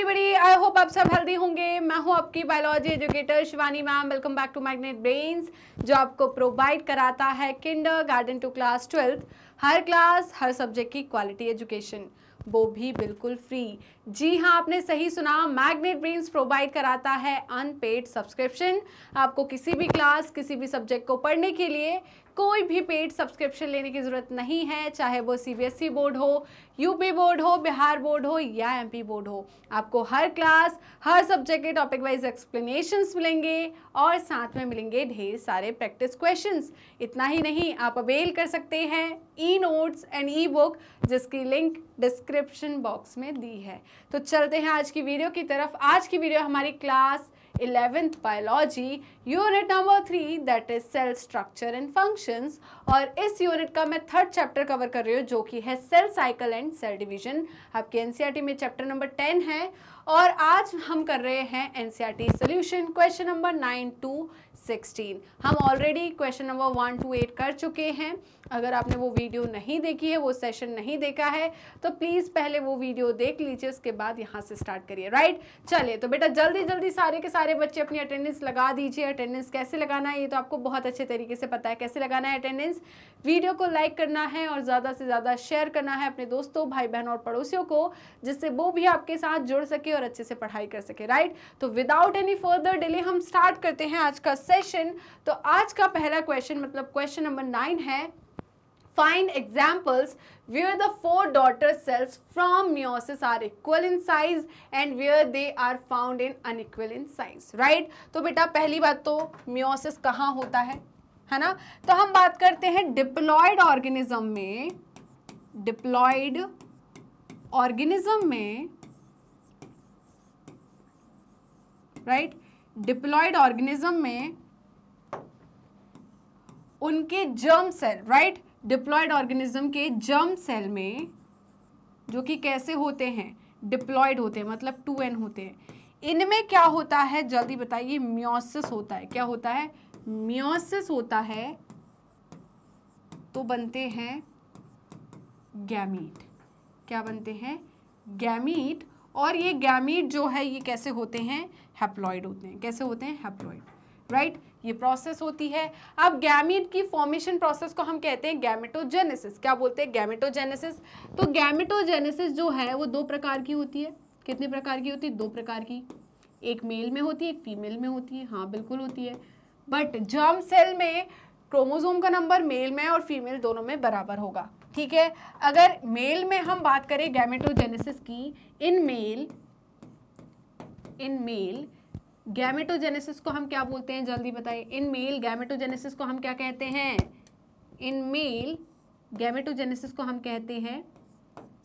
Everybody I hope आप सब healthy होंगे मैं हूं आपकी biology educator Shivani ma'am welcome back to magnet brains जो आपको प्रोवाइड कराता है kindergarten to class twelfth हर क्लास हर सब्जेक्ट की क्वालिटी एजुकेशन वो भी बिल्कुल फ्री जी हाँ आपने सही सुना मैग्नेट ब्रेन्स प्रोवाइड कराता है अनपेड सब्सक्रिप्शन आपको किसी भी क्लास किसी भी सब्जेक्ट को पढ़ने के लिए कोई भी पेड सब्सक्रिप्शन लेने की ज़रूरत नहीं है चाहे वो सीबीएसई बोर्ड e हो यूपी बोर्ड हो बिहार बोर्ड हो या एमपी बोर्ड हो आपको हर क्लास हर सब्जेक्ट के टॉपिक वाइज एक्सप्लेनेशंस मिलेंगे और साथ में मिलेंगे ढेर सारे प्रैक्टिस क्वेश्चंस इतना ही नहीं आप अवेल कर सकते हैं e notes and e book जिसकी लिंक डिस्क्रिप्शन बॉक्स में दी है तो चलते हैं आज की वीडियो की तरफ आज की वीडियो हमारी class eleventh biology unit number three that is cell structure and function और इस यूनिट का मैं थर्ड चैप्टर कवर कर रही हूँ जो कि है cell cycle and cell division आपके टी e में चैप्टर नंबर टेन है और आज हम कर रहे हैं T solution question number nine to sixteen हम already question number one to eight कर चुके हैं अगर आपने वो वीडियो नहीं देखी है वो सेशन नहीं देखा है तो प्लीज़ पहले वो वीडियो देख लीजिए उसके बाद यहाँ से स्टार्ट करिए राइट चले तो बेटा जल्दी जल्दी सारे के सारे बच्चे अपनी अटेंडेंस लगा दीजिए अटेंडेंस कैसे लगाना है ये तो आपको बहुत अच्छे तरीके से पता है कैसे लगाना है अटेंडेंस वीडियो को लाइक करना है और ज़्यादा से ज़्यादा शेयर करना है अपने दोस्तों भाई बहन और पड़ोसियों को जिससे वो भी आपके साथ जुड़ सके और अच्छे से पढ़ाई कर सके राइट तो विदाउट एनी फर्दर डिले हम स्टार्ट करते हैं आज का सेशन तो आज का पहला क्वेश्चन मतलब क्वेश्चन नंबर नाइन है find examples where the four daughter cells from meiosis are equal in size and where they are found in unequal in size right to beta pehli baat to meiosis kahan hota hai है ना तो हम बात करते हैं diploid organism में diploid organism में right diploid organism में उनके germ cell right diploid organism के जर्म सेल में जो कि कैसे होते हैं डिप्लॉयड होते हैं मतलब टू एन होते हैं इनमें क्या होता है जल्दी बताइए म्योसिस होता है क्या होता है म्योसिस होता है तो बनते हैं गैमीट क्या बनते हैं गैमीट और ये गैमीट जो है ये कैसे होते हैं हैप्लॉयड होते हैं कैसे होते हैं हैप्लॉयड राइट right? ये प्रोसेस होती है अब गैमिट की फॉर्मेशन प्रोसेस को हम कहते हैं गैमेटोजेनेसिस क्या बोलते हैं गैमेटोजेनेसिस तो गैमेटोजेनेसिस जो है वो दो प्रकार की होती है कितने प्रकार की होती है दो प्रकार की एक मेल में होती है एक फीमेल में होती है हाँ बिल्कुल होती है बट जर्म सेल में क्रोमोजोम का नंबर मेल में और फीमेल दोनों में बराबर होगा ठीक है अगर मेल में हम बात करें गैमेटोजेनेसिस की in male in male gametogenesis को हम क्या बोलते हैं जल्दी बताइए इन मेल गैमेटोजेनेसिस को हम क्या कहते हैं इन मेल गैमेटोजेनेसिस को हम कहते हैं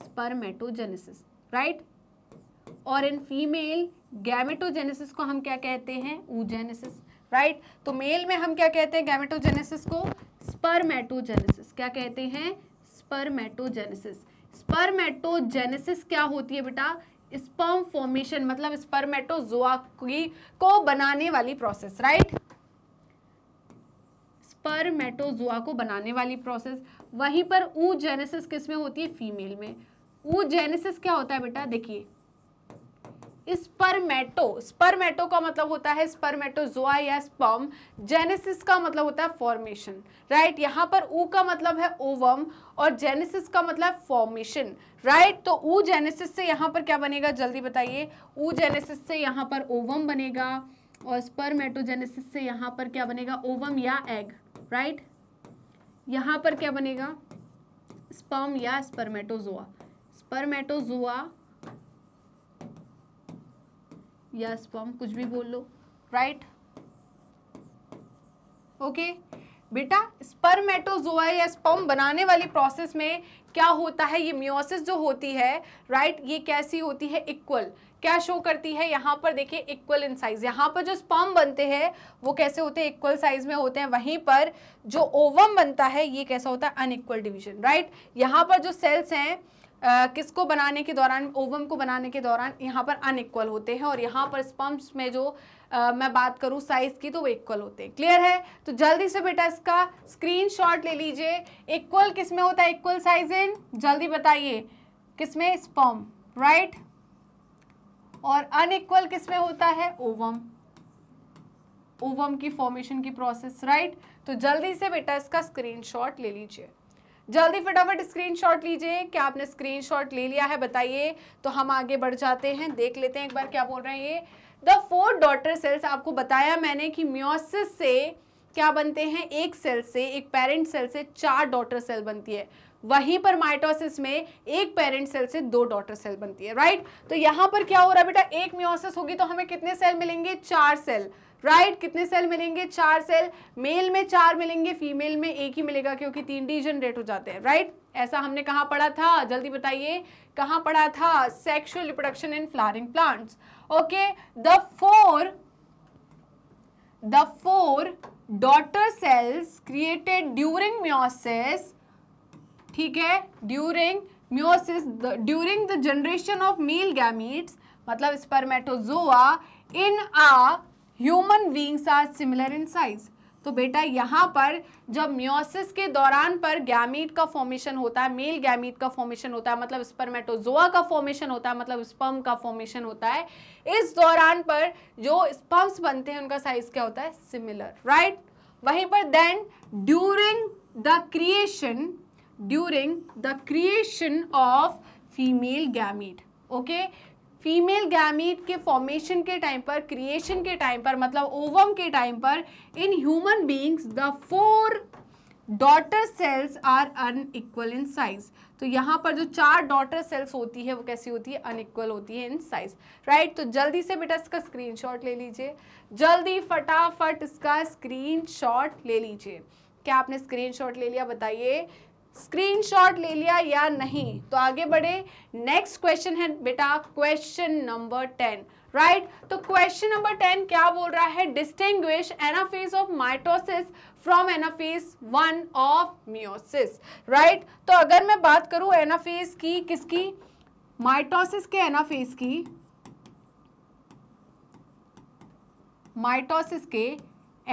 स्पर्मेटोजेनेसिस राइट और इन फीमेल गैमेटोजेनेसिस को हम क्या कहते हैं ऊजेनेसिस राइट तो मेल में हम क्या कहते हैं गैमेटोजेनेसिस को स्पर्मेटोजेनेसिस क्या कहते हैं स्पर्मेटोजेनेसिस स्पर्मेटोजेनेसिस क्या होती है बेटा स्पर्म फॉर्मेशन मतलब स्पर्मेटोजोआ की को बनाने वाली प्रोसेस राइट स्पर्मेटोजोआ को बनाने वाली प्रोसेस वहीं पर ऊ जेनेसिस किस में होती है फीमेल में ऊ जेनेसिस क्या होता है बेटा देखिए स्पर्मेटो स्पर्मेटो का मतलब होता है स्पर्मेटोजोआ या स्पर्म जेनेसिस का मतलब होता है फॉर्मेशन राइट यहाँ पर ऊ का मतलब है ओवम और जेनेसिस का मतलब फॉर्मेशन राइट तो ऊ जेनेसिस से यहाँ पर क्या बनेगा जल्दी बताइए ऊ जेनेसिस से यहाँ पर ओवम बनेगा और स्पर्मेटोजेनेसिस से यहाँ पर क्या बनेगा ओवम या एग राइट यहाँ पर क्या बनेगा स्पर्म या स्पर्मेटोजोआ स्पर्मेटोजोआ या स्पर्म कुछ भी बोल लो राइट ओके बेटा स्पर्मेटोजोआ या स्पर्म बनाने वाली प्रोसेस में क्या होता है ये म्योसिस जो होती है राइट ये कैसी होती है इक्वल क्या शो करती है यहाँ पर देखिए इक्वल इन साइज यहाँ पर जो स्पर्म बनते हैं वो कैसे होते हैं इक्वल साइज में होते हैं वहीं पर जो ओवम बनता है ये कैसा होता है अनइक्वल डिवीजन राइट यहाँ पर जो सेल्स हैं किसको बनाने के दौरान ओवम को बनाने के दौरान यहाँ पर अनइक्वल होते हैं और यहाँ पर स्पम्प्स में जो आ, मैं बात करूँ साइज़ की तो वो इक्वल होते हैं क्लियर है तो जल्दी से बेटा इसका स्क्रीनशॉट ले लीजिए इक्वल किस में होता है इक्वल साइज इन जल्दी बताइए किस में स्पम राइट और अनइक्वल किस में होता है ओवम ओवम की फॉर्मेशन की प्रोसेस राइट तो जल्दी से बेटा इसका स्क्रीनशॉट ले लीजिए जल्दी फटाफट स्क्रीनशॉट लीजिए क्या आपने स्क्रीनशॉट ले लिया है बताइए तो हम आगे बढ़ जाते हैं देख लेते हैं एक बार क्या बोल रहे हैं ये द फोर डॉटर सेल्स आपको बताया मैंने कि म्योसिस से क्या बनते हैं एक सेल से एक पेरेंट सेल से चार डॉटर सेल बनती है वहीं पर माइटोसिस में एक पेरेंट सेल से दो डॉटर सेल बनती है राइट तो यहाँ पर क्या हो रहा है बेटा एक म्योसिस होगी तो हमें कितने सेल मिलेंगे चार सेल राइट right? कितने सेल मिलेंगे चार सेल मेल में चार मिलेंगे फीमेल में एक ही मिलेगा क्योंकि तीन डी जनरेट हो जाते हैं राइट right? ऐसा हमने कहाँ पढ़ा था जल्दी बताइए कहाँ पढ़ा था sexual reproduction in flowering plants okay the four the four daughter cells created during meiosis ठीक है during meiosis during the generation of male gametes मतलब spermatozoa in uh human beings are similar in size तो बेटा यहाँ पर जब meiosis के दौरान पर गैमीट का फॉर्मेशन होता है मेल गैमीट का फॉर्मेशन होता है मतलब स्पर्मेटोजोआ का फॉर्मेशन होता है मतलब स्पर्म का फॉर्मेशन होता है इस दौरान पर जो स्पर्म्स बनते हैं उनका साइज क्या होता है सिमिलर राइट वहीं पर then during the creation during the creation of female gamete okay female gamete के फॉर्मेशन के टाइम पर क्रिएशन के टाइम पर मतलब ओवम के टाइम पर in human beings the four daughter cells are unequal in size तो यहाँ पर जो चार डॉटर सेल्स होती है वो कैसी होती है अनइक्वल होती है इन साइज राइट तो जल्दी से बेटा इसका स्क्रीनशॉट ले लीजिए जल्दी फटाफट इसका स्क्रीनशॉट ले लीजिए क्या आपने स्क्रीनशॉट ले लिया बताइए स्क्रीनशॉट ले लिया या नहीं तो आगे बढ़े नेक्स्ट क्वेश्चन है बेटा क्वेश्चन नंबर टेन राइट तो क्वेश्चन नंबर टेन क्या बोल रहा है distinguish anaphase of mitosis from anaphase one of meiosis right तो अगर मैं बात करूं एनाफेज की किसकी माइटोसिस के एनाफेज की माइटोसिस के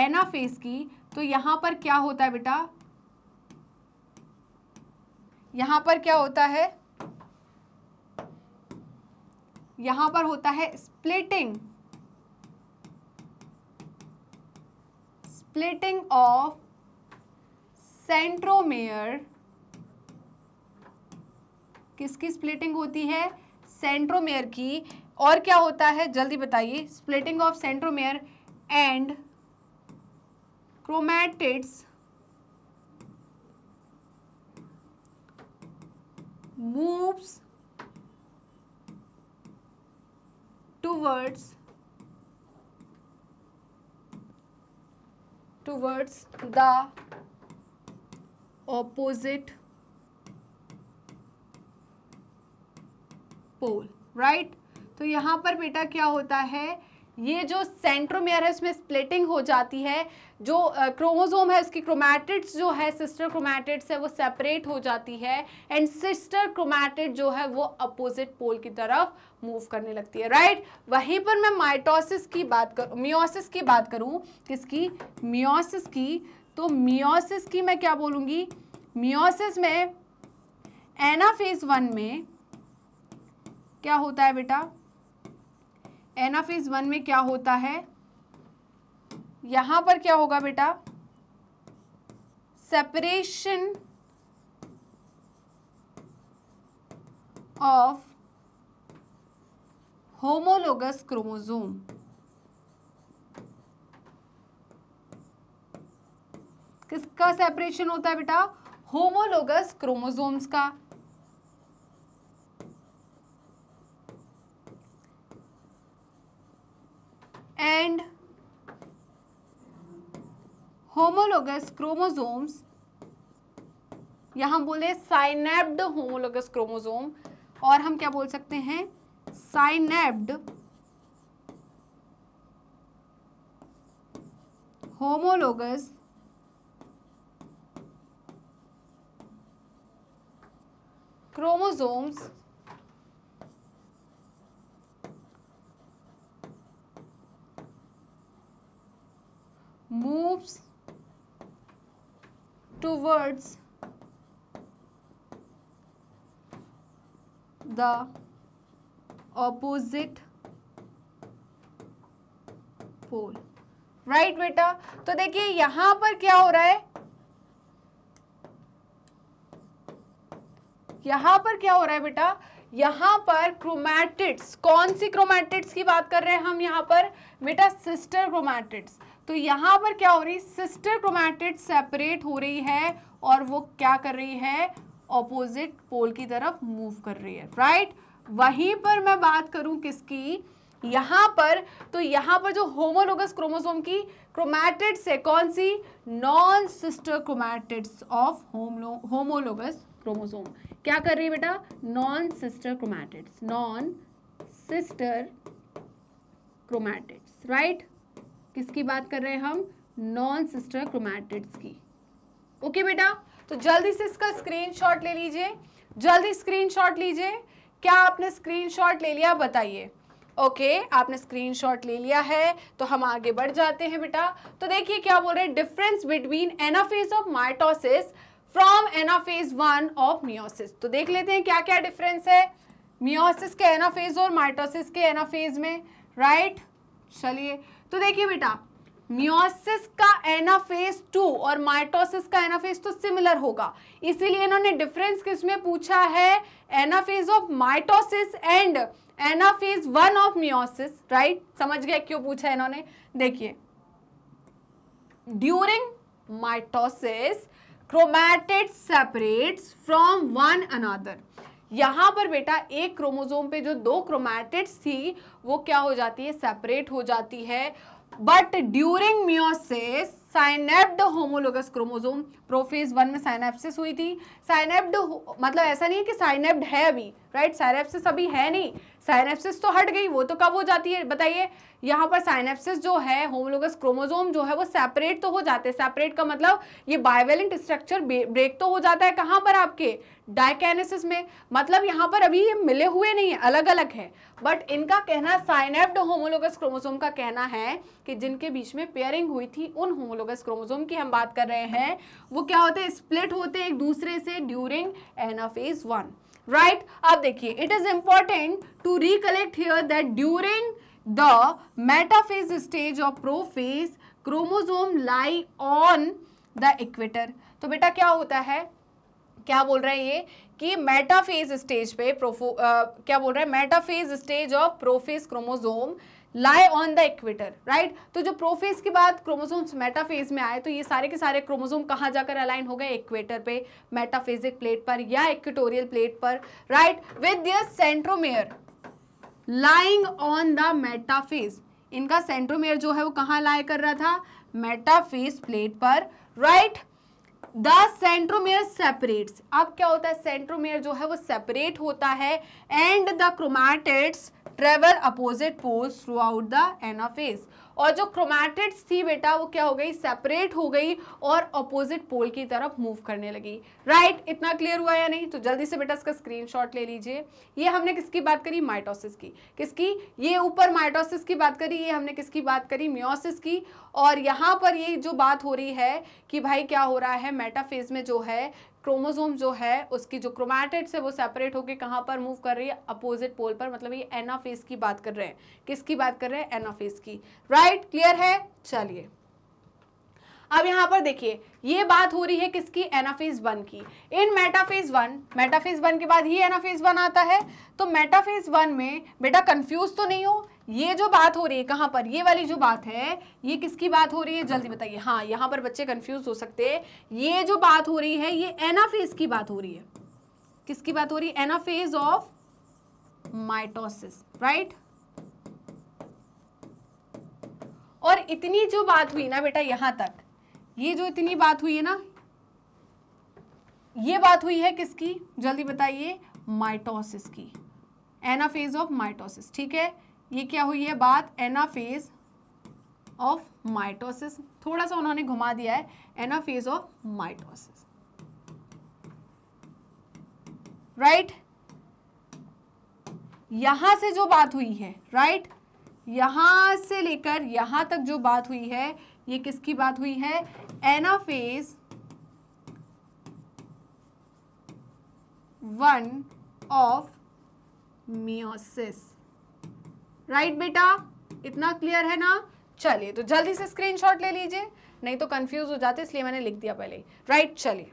एनाफेज की तो यहां पर क्या होता है बेटा यहां पर क्या होता है यहां पर होता है स्प्लिटिंग स्प्लिटिंग ऑफ सेंट्रोमेयर किसकी स्प्लिटिंग होती है सेंट्रोमेयर की और क्या होता है जल्दी बताइए splitting of centromere and chromatids moves towards towards the opposite pole right? तो यहाँ पर बेटा क्या होता है ये जो सेंट्रोमेयर है उसमें स्प्लिटिंग हो जाती है जो क्रोमोसोम है उसकी क्रोमैटिड्स जो है सिस्टर क्रोमैटिड्स है वो सेपरेट हो जाती है एंड सिस्टर क्रोमैटिड जो है वो अपोजिट पोल की तरफ मूव करने लगती है राइट right? वहीं पर मैं माइटोसिस की बात करूँ मियोसिस की बात करूँ किसकी मियोसिस की तो मियोसिस की मैं क्या बोलूँगी मियोसिस में एना फेज वन में क्या होता है बेटा फेज वन में क्या होता है यहां पर क्या होगा बेटा सेपरेशन ऑफ होमोलोगस क्रोमोजोम किसका सेपरेशन होता है बेटा होमोलोगस क्रोमोजोम्स का एंड होमोलोगस क्रोमोजोम्स या हम बोले साइनेब्ड होमोलोगस क्रोमोजोम और हम क्या बोल सकते हैं synapsed homologous chromosomes moves towards the opposite pole right right, बेटा तो देखिए यहां पर क्या हो रहा है यहां पर क्या हो रहा है बेटा यहां पर क्रोमैटिड्स कौन सी क्रोमैटिड्स की बात कर रहे हैं हम यहां पर बेटा सिस्टर क्रोमैटिड्स तो यहाँ पर क्या हो रही सिस्टर क्रोमैटिड सेपरेट हो रही है और वो क्या कर रही है ऑपोजिट पोल की तरफ मूव कर रही है राइट right? वहीं पर मैं बात करूं किसकी यहाँ पर तो यहाँ पर जो होमोलोगस क्रोमोसोम की क्रोमैटिड्स है कौन सी non sister chromatids of homo homologous chromosome क्या कर रही है बेटा non sister chromatids non sister chromatids right किसकी बात कर रहे हैं हम नॉन सिस्टर क्रोमैटिड्स की ओके okay, बेटा तो जल्दी से इसका स्क्रीनशॉट ले लीजिए जल्दी स्क्रीनशॉट लीजिए क्या आपने स्क्रीनशॉट ले लिया बताइए ओके okay, आपने स्क्रीनशॉट ले लिया है तो हम आगे बढ़ जाते हैं बेटा तो देखिए क्या बोल रहे हैं difference between anaphase of mitosis from anaphase one of meiosis तो देख लेते हैं क्या क्या डिफरेंस है मियोसिस के एनाफेज और माइटोसिस के एनाफेज में राइट right? चलिए तो देखिए बेटा म्योसिस का एनाफेज टू और माइटोसिस का एनाफेस तो सिमिलर होगा इसीलिए इन्होंने डिफरेंस किसमें पूछा है anaphase of mitosis and anaphase one of meiosis right समझ गया क्यों पूछा इन्होंने देखिए during mitosis chromatid separates from one another यहां पर बेटा एक क्रोमोजोम पे जो दो क्रोमैटिड्स थी वो क्या हो जाती है सेपरेट हो जाती है but during meiosis synapsed homologous chromosome prophase one में साइनेप्सिस हुई थी साइनेप्ड मतलब ऐसा नहीं है कि साइनेप्ड है अभी राइट साइनेप्सिस अभी है नहीं साइनेप्सिस तो हट गई वो तो कब हो जाती है बताइए यहाँ पर साइनेप्सिस जो है होमोलोगस क्रोमोजोम जो है वो सेपरेट तो हो जाते हैं सेपरेट का मतलब ये बाइवेलेंट स्ट्रक्चर ब्रेक तो हो जाता है कहाँ पर आपके डायकेनेसिस में मतलब यहाँ पर अभी ये मिले हुए नहीं है अलग अलग है बट इनका कहना साइनेप्ड होमोलोगस क्रोमोजोम का कहना है कि जिनके बीच में पेयरिंग हुई थी उन होमोलोग homologous chromosome की हम बात कर रहे हैं वो क्या होते हैं स्प्लिट होते हैं एक दूसरे से ड्यूरिंग एनाफेज वन राइट अब देखिए it is important to recollect here that during the metaphase stage of prophase chromosome lie on the equator तो बेटा क्या होता है क्या बोल रहे हैं ये कि मेटाफेज स्टेज पे प्रोफो आ, क्या बोल रहे हैं metaphase stage of prophase chromosome lie on the equator right तो जो प्रोफेज के बाद क्रोमोजोम मेटाफेज में आए तो ये सारे के सारे क्रोमोजोम कहाँ जाकर अलाइन हो गए इक्वेटर पे मेटाफेजिक प्लेट पर या इक्वेटोरियल प्लेट पर right with their centromere lying on the metaphase इनका सेंट्रोमेयर जो है वो कहाँ लाई कर रहा था मेटाफेज प्लेट पर राइट द सेंट्रोमेयर सेपरेट्स अब क्या होता है सेंट्रोमेयर जो है वो सेपरेट होता है and the chromatids travel opposite poles throughout the anaphase और जो क्रोमैटिड्स थी बेटा वो क्या हो गई सेपरेट हो गई और अपोजिट पोल की तरफ मूव करने लगी राइट right, इतना क्लियर हुआ या नहीं तो जल्दी से बेटा इसका स्क्रीनशॉट ले लीजिए ये हमने किसकी बात करी माइटोसिस की किसकी ये ऊपर माइटोसिस की बात करी ये हमने किसकी बात करी म्योसिस की और यहाँ पर ये जो बात हो रही है कि भाई क्या हो रहा है मेटाफेज में जो है क्रोमोसोम जो है उसकी जो क्रोमैटिड से वो सेपरेट होके कहाँ पर मूव कर रही है अपोजिट पोल पर मतलब ये एनाफेस की बात कर रहे हैं किसकी बात कर रहे हैं एनाफेस की राइट right? क्लियर है चलिए अब यहाँ पर देखिए ये बात हो रही है किसकी एनाफेज वन की in metaphase one metaphase one के बाद ही एनाफेज वन आता है तो मेटाफेज वन में बेटा कंफ्यूज तो नहीं हो ये जो बात हो रही है कहाँ पर ये वाली जो बात है ये किसकी बात हो रही है जल्दी बताइए हाँ यहाँ पर बच्चे कंफ्यूज हो सकते हैं ये जो बात हो रही है ये एनाफेज की बात हो रही है किसकी बात हो रही है एनाफेज ऑफ माइटोसिस राइट और इतनी जो बात हुई ना बेटा यहां तक ये जो इतनी बात हुई है ना ये बात हुई है किसकी जल्दी बताइए माइटोसिस की एनाफेज ऑफ माइटोसिस ठीक है ये क्या हुई है बात एनाफेज ऑफ माइटोसिस थोड़ा सा उन्होंने घुमा दिया है एनाफेज ऑफ माइटोसिस राइट यहां से जो बात हुई है राइट right? यहां से लेकर यहां तक जो बात हुई है ये किसकी बात हुई है anaphase one of meiosis right बेटा इतना क्लियर है ना चलिए तो जल्दी से स्क्रीनशॉट ले लीजिए नहीं तो कंफ्यूज हो जाते इसलिए मैंने लिख दिया पहले राइट चलिए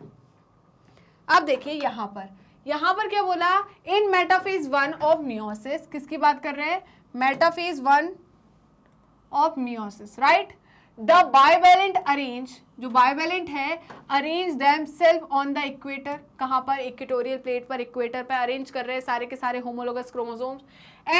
अब देखिए यहां पर यहां पर क्या बोला in metaphase one of meiosis किसकी बात कर रहे हैं metaphase one of meiosis right the bivalent arrange जो बायवेलेंट है arrange themselves on the equator कहाँ पर इक्वेटोरियल प्लेट पर इक्वेटर पर अरेंज कर रहे हैं सारे के सारे homologous chromosomes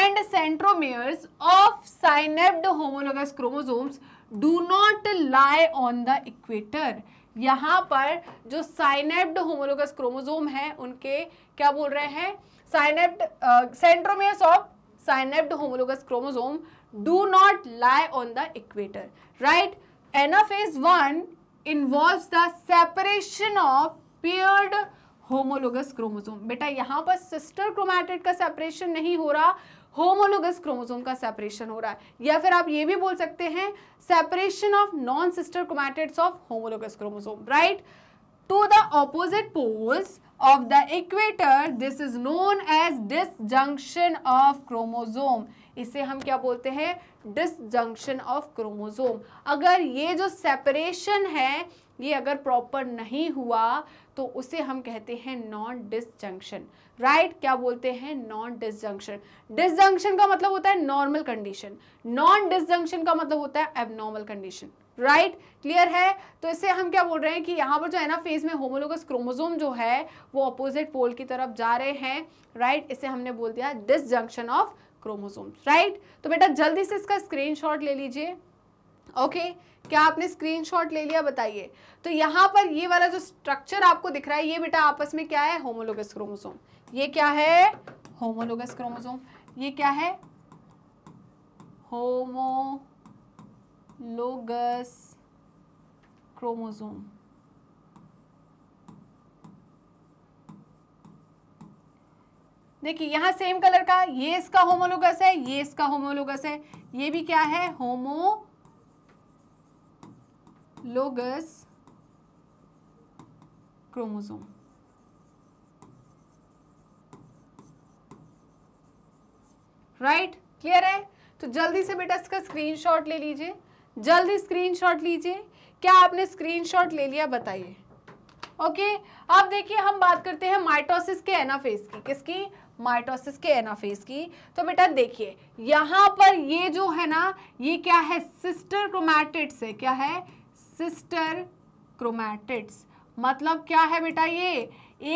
and centromeres of synapsed homologous chromosomes do not lie on the equator यहाँ पर जो साइनेप्ड होमोलोगस क्रोमोजोम है उनके क्या बोल रहे हैं synapsed centromeres of synapsed homologous chromosome do not lie on the equator right anna phase 1 involves the separation of paired homologous chromosome बेटा यहां पर सिस्टर क्रोमैटिड का सेपरेशन नहीं हो रहा होमोलोगस क्रोमोसोम का सेपरेशन हो रहा है या फिर आप ये भी बोल सकते हैं separation of non sister chromatids of homologous chromosome right to the opposite poles of the equator this is known as disjunction of chromosome इसे हम क्या बोलते हैं डिसजंक्शन ऑफ क्रोमोजोम अगर ये जो सेपरेशन है ये अगर प्रॉपर नहीं हुआ तो उसे हम कहते हैं नॉन डिसजंक्शन राइट क्या बोलते हैं नॉन डिसजंक्शन डिसजंक्शन का मतलब होता है नॉर्मल कंडीशन नॉन डिसजंक्शन का मतलब होता है abnormal condition right right? Clear है तो इससे हम क्या बोल रहे हैं कि यहाँ पर जो है ना फेज में होमोलोगस क्रोमोजोम जो है वो अपोजिट पोल की तरफ जा रहे हैं राइट right? इसे हमने बोल दिया डिसजंक्शन ऑफ क्रोमोसोम राइट तो बेटा जल्दी से इसका स्क्रीन ले लीजिए ओके क्या आपने स्क्रीन ले लिया बताइए तो यहाँ पर ये वाला जो स्ट्रक्चर आपको दिख रहा है ये बेटा आपस में क्या है होमोलोगस क्रोमोसोम ये क्या है होमोलोगस क्रोमोसोम ये क्या है होमोलोगस क्रोमोसोम देखिए यहाँ सेम कलर का ये इसका होमोलोगस है ये इसका होमोलोगस है ये भी क्या है homologous chromosome right clear है तो जल्दी से बेटा इसका स्क्रीनशॉट ले लीजिए जल्दी स्क्रीनशॉट लीजिए क्या आपने स्क्रीनशॉट ले लिया बताइए ओके okay, अब देखिए हम बात करते हैं माइटोसिस के एनाफेज की किसकी माइटोसिस के एनाफेज की तो बेटा देखिए यहां पर ये जो है ना ये क्या है सिस्टर क्रोमैटिड्स है क्या है सिस्टर क्रोमैटिड्स मतलब क्या है बेटा ये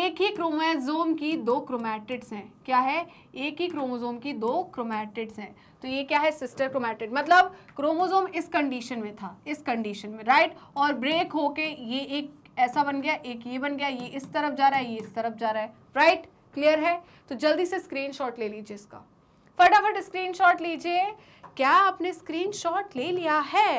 एक ही क्रोमोजोम की दो क्रोमैटिड्स हैं क्या है एक ही क्रोमोजोम की दो क्रोमैटिड्स हैं तो ये क्या है सिस्टर क्रोमैटिड मतलब क्रोमोजोम इस कंडीशन में था इस कंडीशन में राइट और ब्रेक होके ये एक ऐसा बन गया एक ये बन गया ये इस तरफ जा रहा है ये इस तरफ जा रहा है राइट क्लियर है तो जल्दी से स्क्रीन ले लीजिए इसका फटाफट स्क्रीन लीजिए क्या आपने स्क्रीन ले लिया है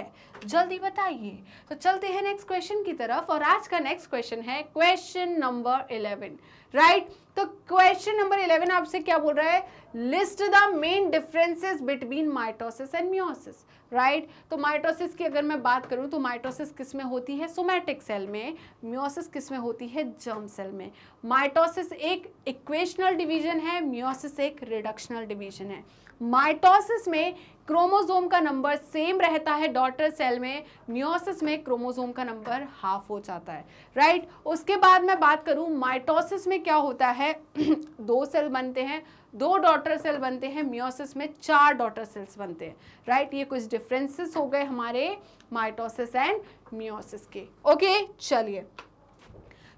जल्दी बताइए तो चलते हैं नेक्स्ट क्वेश्चन की तरफ और आज का नेक्स्ट क्वेश्चन है क्वेश्चन नंबर इलेवन राइट तो क्वेश्चन नंबर इलेवन आपसे क्या बोल रहा है list the main differences between mitosis and meiosis right तो माइटोसिस की अगर मैं बात करूं तो माइटोसिस किस में होती है सोमैटिक सेल में म्योसिस किस में होती है जर्म सेल में माइटोसिस एक इक्वेशनल डिवीजन है म्योसिस एक रिडक्शनल डिवीजन है माइटोसिस में क्रोमोजोम का नंबर सेम रहता है डॉटर सेल में म्योसिस में क्रोमोजोम का नंबर हाफ हो जाता है राइट right? उसके बाद मैं बात करूँ माइटोसिस में क्या होता है दो सेल बनते हैं दो डॉटर सेल बनते हैं म्योसिस में चार डॉटर सेल्स बनते हैं राइट right? ये कुछ डिफरेंसेस हो गए हमारे माइटोसिस एंड म्योसिस के ओके okay? चलिए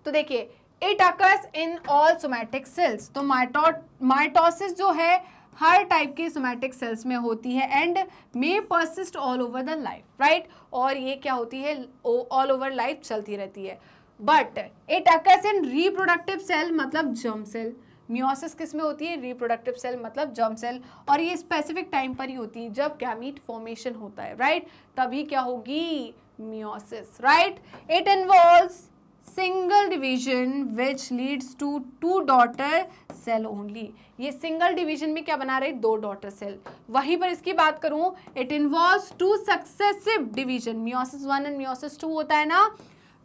तो देखिए it occurs in all somatic cells तो माइटो माइटोसिस जो है हर टाइप के सोमैटिक सेल्स में होती है and may persist all over the life right और ये क्या होती है ऑल ओवर लाइफ चलती रहती है but it occurs in reproductive cell मतलब जर्म सेल म्योसिस किस में होती है रिप्रोडक्टिव सेल मतलब जर्म सेल और ये स्पेसिफिक टाइम पर ही होती है जब गैमीट फॉर्मेशन होता है राइट right? तभी क्या होगी meiosis right it involves single division which leads to two daughter cell only ये सिंगल डिवीजन में क्या बना रहे दो डॉटर सेल वहीं पर इसकी बात करूं it involve two successive division meiosis one and meiosis two होता है ना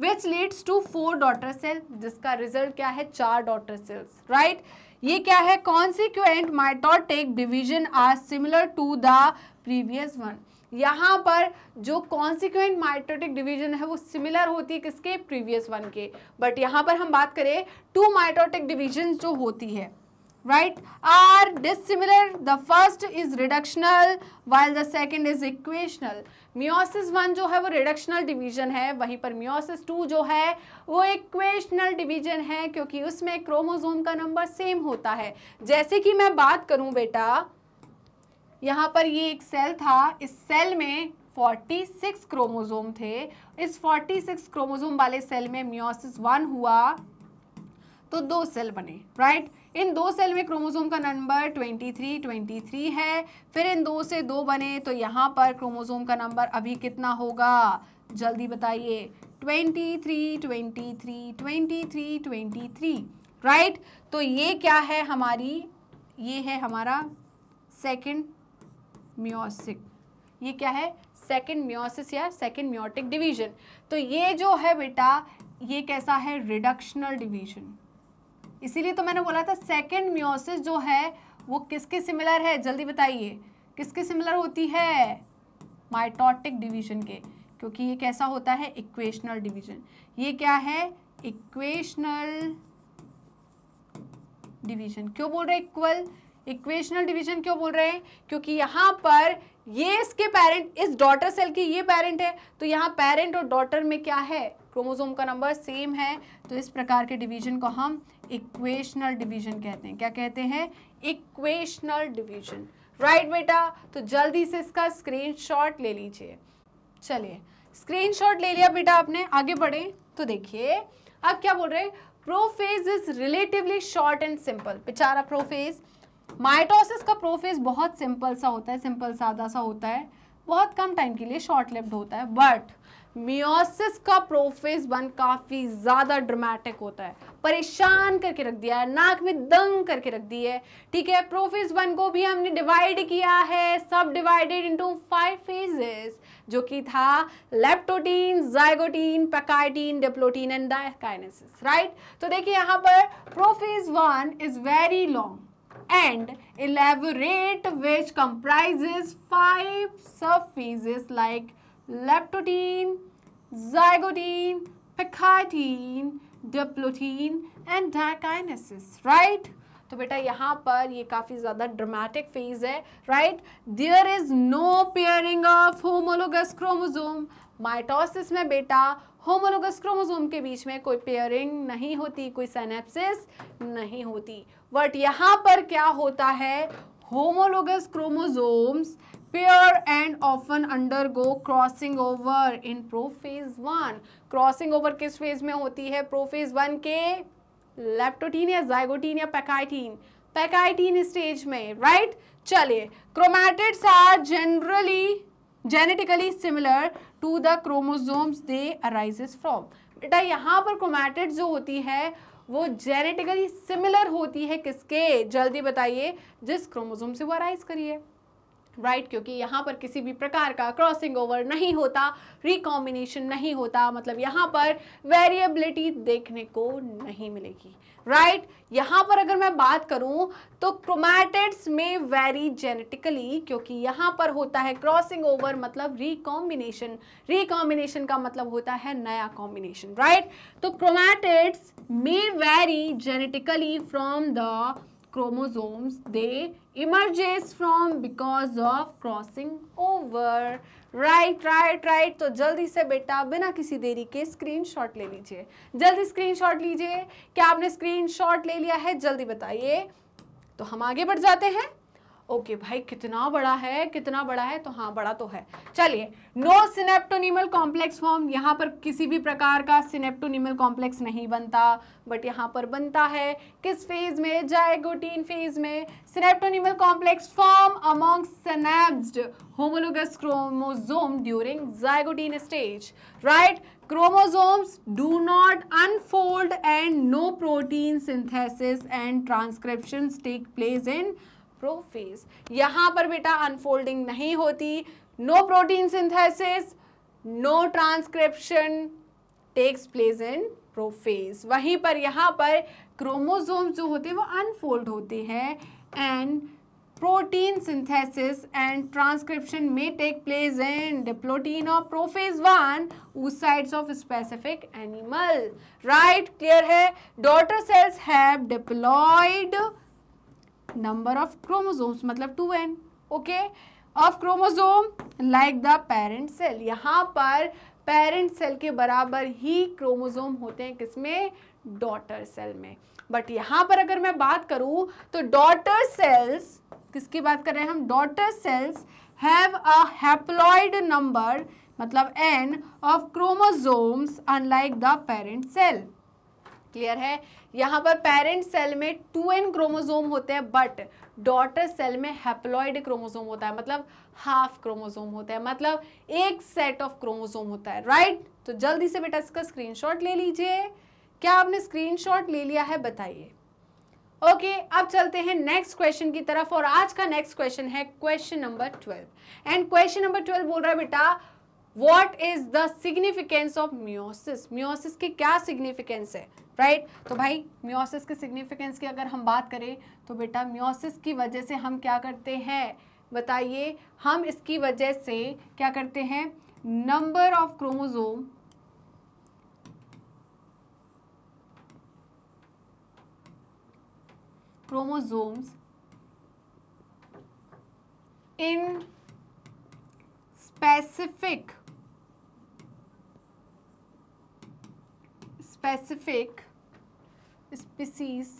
which leads to four daughter cell जिसका रिजल्ट क्या है चार डॉटर सेल्स राइट ये क्या है consequent mitotic division are similar to the previous one यहाँ पर जो कॉन्सिक्वेंट माइटोटिक डिवीजन है वो सिमिलर होती है किसके प्रीवियस वन के बट यहाँ पर हम बात करें टू माइटोटिक डिवीजन जो होती है right are dissimilar the first is reductional while the second is equational meiosis one जो है वो रिडक्शनल डिवीजन है वहीं पर म्योसिस टू जो है वो इक्वेशनल डिवीजन है क्योंकि उसमें क्रोमोजोम का नंबर सेम होता है जैसे कि मैं बात करूं बेटा यहाँ पर ये एक सेल था इस सेल में 46 क्रोमोसोम थे इस 46 क्रोमोसोम वाले सेल में मियोसिस वन हुआ तो दो सेल बने राइट इन दो सेल में क्रोमोसोम का नंबर 23 23 है फिर इन दो से दो बने तो यहाँ पर क्रोमोसोम का नंबर अभी कितना होगा जल्दी बताइए 23 23 23 23 राइट तो ये क्या है हमारी ये है हमारा सेकंड म्योसिक ये क्या है सेकेंड म्योसिस या सेकेंड म्योटिक डिवीजन तो ये जो है बेटा ये कैसा है रिडक्शनल डिवीजन इसीलिए तो मैंने बोला था सेकेंड म्योसिस जो है वो किसके सिमिलर है जल्दी बताइए किसके सिमिलर होती है माइटोटिक डिवीजन के क्योंकि ये कैसा होता है इक्वेशनल डिवीजन ये क्या है इक्वेशनल डिवीजन क्यों बोल रहे इक्वल इक्वेशनल डिवीजन क्यों बोल रहे हैं क्योंकि यहाँ पर ये इसके पेरेंट इस डॉटर सेल की ये पेरेंट है तो यहाँ पेरेंट और डॉटर में क्या है क्रोमोसोम का नंबर सेम है तो इस प्रकार के डिवीजन को हम इक्वेशनल डिवीजन कहते हैं क्या कहते हैं इक्वेशनल डिवीजन राइट बेटा तो जल्दी से इसका स्क्रीन ले लीजिए चलिए स्क्रीन ले लिया बेटा आपने आगे बढ़े तो देखिए अब क्या बोल रहे हैं prophase is relatively short and simple बेचारा प्रोफेज माइटोसिस का प्रोफेज बहुत सिंपल सा होता है सिंपल सादा सा होता है बहुत कम टाइम के लिए शॉर्ट लिफ्ट होता है बट मियोसिस का प्रोफेज वन काफ़ी ज़्यादा ड्रामेटिक होता है परेशान करके रख दिया है नाक में दंग करके रख दी है ठीक है प्रोफेज वन को भी हमने डिवाइड किया है सब डिवाइडेड इनटू फाइव फेजेस जो कि था leptotene zygotene pachytene diplotene and diakinesis right तो देखिए यहाँ पर prophase one is very long and elaborate which comprises five subphases like leptotene zygotene pachytene diplotene and diakinesis right तो बेटा यहाँ पर ये काफ़ी ज़्यादा ड्रामेटिक फेज है right there is no pairing of homologous chromosome mitosis में बेटा होमोलोगस क्रोमोजोम के बीच में कोई पेयरिंग नहीं होती कोई सेनेप्सिस नहीं होती बट यहाँ पर क्या होता है homologous chromosomes and often undergo crossing over in prophase one crossing over किस फेज में होती है प्रोफेज वन के लेप्टोटीन या जाइगोटीन या पैकाइटीन पैकाइटीन स्टेज में राइट right? चलिए chromatids are generally genetically similar to the chromosomes they arises from बेटा यहाँ पर क्रोमैटिड जो होती है वो जेनेटिकली सिमिलर होती है किसके जल्दी बताइए जिस क्रोमोजोम से वो अराइज करिए राइट right, क्योंकि यहाँ पर किसी भी प्रकार का क्रॉसिंग ओवर नहीं होता रिकॉम्बिनेशन नहीं होता मतलब यहाँ पर वेरिएबिलिटी देखने को नहीं मिलेगी राइट right? यहाँ पर अगर मैं बात करूँ तो क्रोमैटिड्स में वेरी जेनेटिकली क्योंकि यहाँ पर होता है क्रॉसिंग ओवर मतलब रिकॉम्बिनेशन रिकॉम्बिनेशन का मतलब होता है नया कॉम्बिनेशन राइट right? तो क्रोमैटिड्स में very genetically from the chromosomes they emerges from because of crossing over right right right तो जल्दी से बेटा बिना किसी देरी के स्क्रीनशॉट ले लीजिए जल्दी स्क्रीनशॉट लीजिए क्या आपने स्क्रीनशॉट ले लिया है जल्दी बताइए तो हम आगे बढ़ जाते हैं ओके भाई कितना बड़ा है कितना बड़ा है तो हाँ बड़ा तो है चलिए नो सिनेप्टोनिमल कॉम्प्लेक्स फॉर्म यहाँ पर किसी भी प्रकार का सिनेप्टोनिमल कॉम्प्लेक्स नहीं बनता बट यहाँ पर बनता है किस फेज में जायगोटीन फेज में synaptonemal complex form among synapsed homologous chromosome during zygotene stage right chromosomes do not unfold and no protein synthesis and transcription take place in prophase यहां पर बेटा अनफोल्डिंग नहीं होती no protein synthesis no transcription takes place in prophase वहीं पर यहां पर chromosome जो होते हैं वो अनफोल्ड होते हैं and protein synthesis and transcription में टेक प्लेस इन डिप्लोटीन और prophase one sides of specific animal right clear है daughter cells have diploid number of chromosomes मतलब two N okay of chromosome like the parent cell यहाँ पर parent cell के बराबर ही chromosome होते हैं किसमें डॉटर सेल में बट यहाँ पर अगर मैं बात करूँ तो डॉटर सेल्स किसकी बात कर रहे हैं हम daughter cells have a haploid number मतलब N of chromosomes unlike the parent cell clear है यहाँ पर पेरेंट सेल में टू एन क्रोमोजोम होते हैं बट डॉटर सेल में हेप्लॉइड क्रोमोजोम होता है मतलब हाफ क्रोमोजोम होता है मतलब एक सेट ऑफ क्रोमोजोम होता है राइट right? तो जल्दी से बेटा इसका स्क्रीनशॉट ले लीजिए क्या आपने स्क्रीनशॉट ले लिया है बताइए ओके okay, अब चलते हैं नेक्स्ट क्वेश्चन की तरफ और आज का नेक्स्ट क्वेश्चन है question number twelve and question number twelve बोल रहा है बेटा what is the significance of meiosis meiosis की क्या सिग्निफिकेंस है राइट right? तो भाई म्योसिस के सिग्निफिकेंस की अगर हम बात करें तो बेटा म्योसिस की वजह से हम क्या करते हैं बताइए हम इसकी वजह से क्या करते हैं number of chromosome chromosomes in specific specific species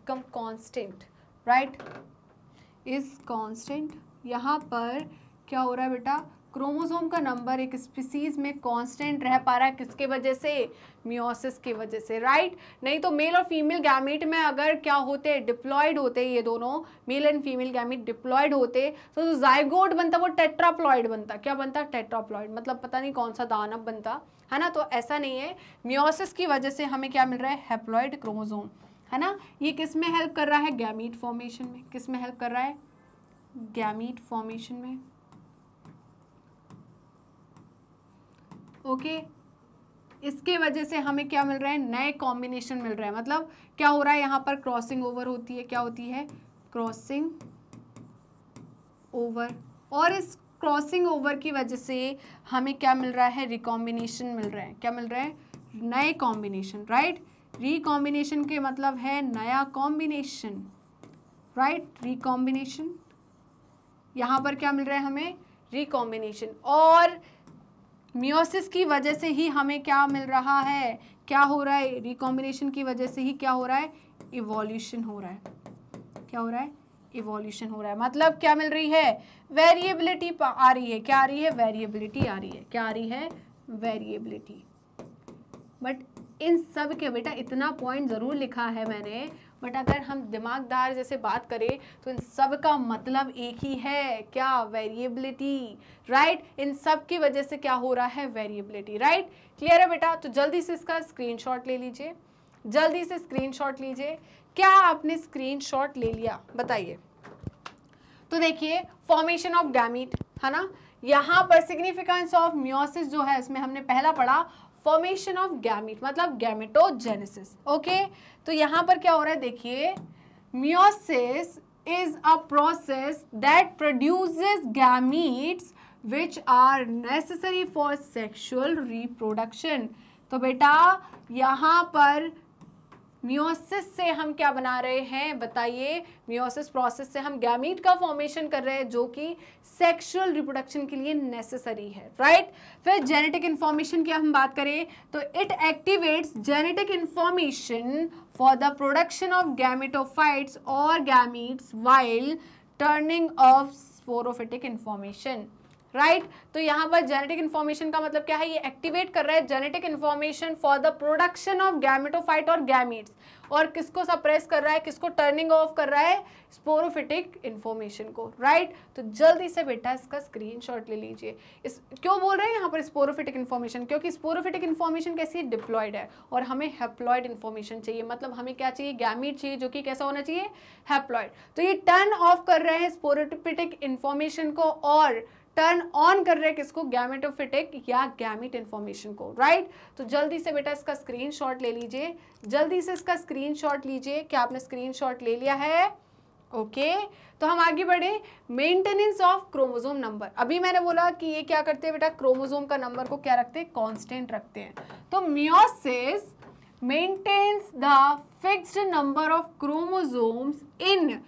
become constant right is constant यहाँ पर क्या हो रहा है बेटा क्रोमोसोम का नंबर एक स्पीसीज में कांस्टेंट रह पा रहा है किसके वजह से मियोसिस की वजह से राइट नहीं तो मेल और फीमेल गैमेट में अगर क्या होते डिप्लॉयड होते ये दोनों male and female gamete diploid होते तो जो जायगोड बनता वो टेट्राप्लॉयड बनता क्या बनता टेट्राप्लॉयड मतलब पता नहीं कौन सा दानव बनता है ना तो ऐसा नहीं है मियोसिस की वजह से हमें क्या मिल रहा है हेप्लॉयड क्रोमोजोम है ना ये किस में हेल्प कर रहा है गैमीट फॉर्मेशन में किस में हेल्प कर रहा है गैमीट फॉर्मेशन में ओके इसके वजह से हमें क्या मिल रहा है नए कॉम्बिनेशन मिल रहा है मतलब क्या हो रहा है यहाँ पर क्रॉसिंग ओवर होती है क्या होती है क्रॉसिंग ओवर और इस क्रॉसिंग ओवर की वजह से हमें क्या मिल रहा है रिकॉम्बिनेशन मिल रहा है क्या मिल रहा है नए कॉम्बिनेशन राइट रिकॉम्बिनेशन के मतलब है नया कॉम्बिनेशन राइट रिकॉम्बिनेशन यहाँ पर क्या मिल रहा है हमें रिकॉम्बिनेशन और मियोसिस की वजह से ही हमें क्या मिल रहा है क्या हो रहा है रिकॉम्बिनेशन की वजह से ही क्या हो रहा है इवोल्यूशन हो रहा है क्या हो रहा है इवोल्यूशन हो रहा है मतलब क्या मिल रही है वेरिएबिलिटी आ रही है क्या आ रही है वेरिएबिलिटी आ रही है क्या आ रही है वेरिएबिलिटी बट इन सब के बेटा इतना पॉइंट ज़रूर लिखा है मैंने बट अगर हम दिमागदार जैसे बात करें तो इन सब का मतलब एक ही है क्या वेरिएबिलिटी राइट right? इन सब की वजह से क्या हो रहा है वेरिएबिलिटी राइट क्लियर है बेटा तो जल्दी से इसका स्क्रीनशॉट ले लीजिए जल्दी से स्क्रीनशॉट लीजिए क्या आपने स्क्रीनशॉट ले लिया बताइए तो देखिए फॉर्मेशन ऑफ गैमिट है ना यहाँ पर सिग्निफिकेंस ऑफ म्योसिस जो है इसमें हमने पहला पढ़ा फॉर्मेशन ऑफ गैमिट मतलब गैमिटोजेनेसिस ओके तो यहाँ पर क्या हो रहा है देखिए meiosis is a process that produces gametes which are necessary for sexual reproduction तो बेटा यहाँ पर म्योसिस से हम क्या बना रहे हैं बताइए म्योसिस प्रोसेस से हम गैमीट का फॉर्मेशन कर रहे हैं जो कि सेक्सुअल रिप्रोडक्शन के लिए नेसेसरी है राइट फिर जेनेटिक इन्फॉर्मेशन की हम बात करें तो it activates genetic information for the production of gametophytes और gametes while turning off sporophytic information right right? तो यहाँ पर जेनेटिक इन्फॉर्मेशन का मतलब क्या है ये एक्टिवेट कर रहा है genetic information for the production of gametophyte और गैमिट्स और किसको सप्रेस कर रहा है किसको टर्निंग ऑफ कर रहा है स्पोरोफिटिक इन्फॉर्मेशन को राइट right? तो जल्दी से बेटा इसका स्क्रीनशॉट ले लीजिए इस क्यों बोल रहे हैं यहाँ पर स्पोरोफिटिक इन्फॉर्मेशन क्योंकि स्पोरोफिटिक इन्फॉर्मेशन कैसी डिप्लॉयड है और हमें हेप्लॉयड इन्फॉर्मेशन चाहिए मतलब हमें क्या चाहिए गैमिट चाहिए जो कि कैसा होना चाहिए हेप्लॉयड तो ये टर्न ऑफ कर रहे हैं स्पोरोफिटिक इन्फॉर्मेशन को और टर्न ऑन कर रहे किसको गैमेटोफिटिक या गैमिट इन्फॉर्मेशन को राइट तो जल्दी से बेटा इसका स्क्रीनशॉट ले लीजिए जल्दी से इसका स्क्रीनशॉट लीजिए क्या आपने स्क्रीनशॉट ले लिया है ओके okay. तो हम आगे बढ़े मेंटेनेंस ऑफ क्रोमोजोम नंबर अभी मैंने बोला कि ये क्या करते हैं बेटा क्रोमोजोम का नंबर को क्या रखते हैं कांस्टेंट रखते हैं तो meiosis maintains the fixed number of chromosomes in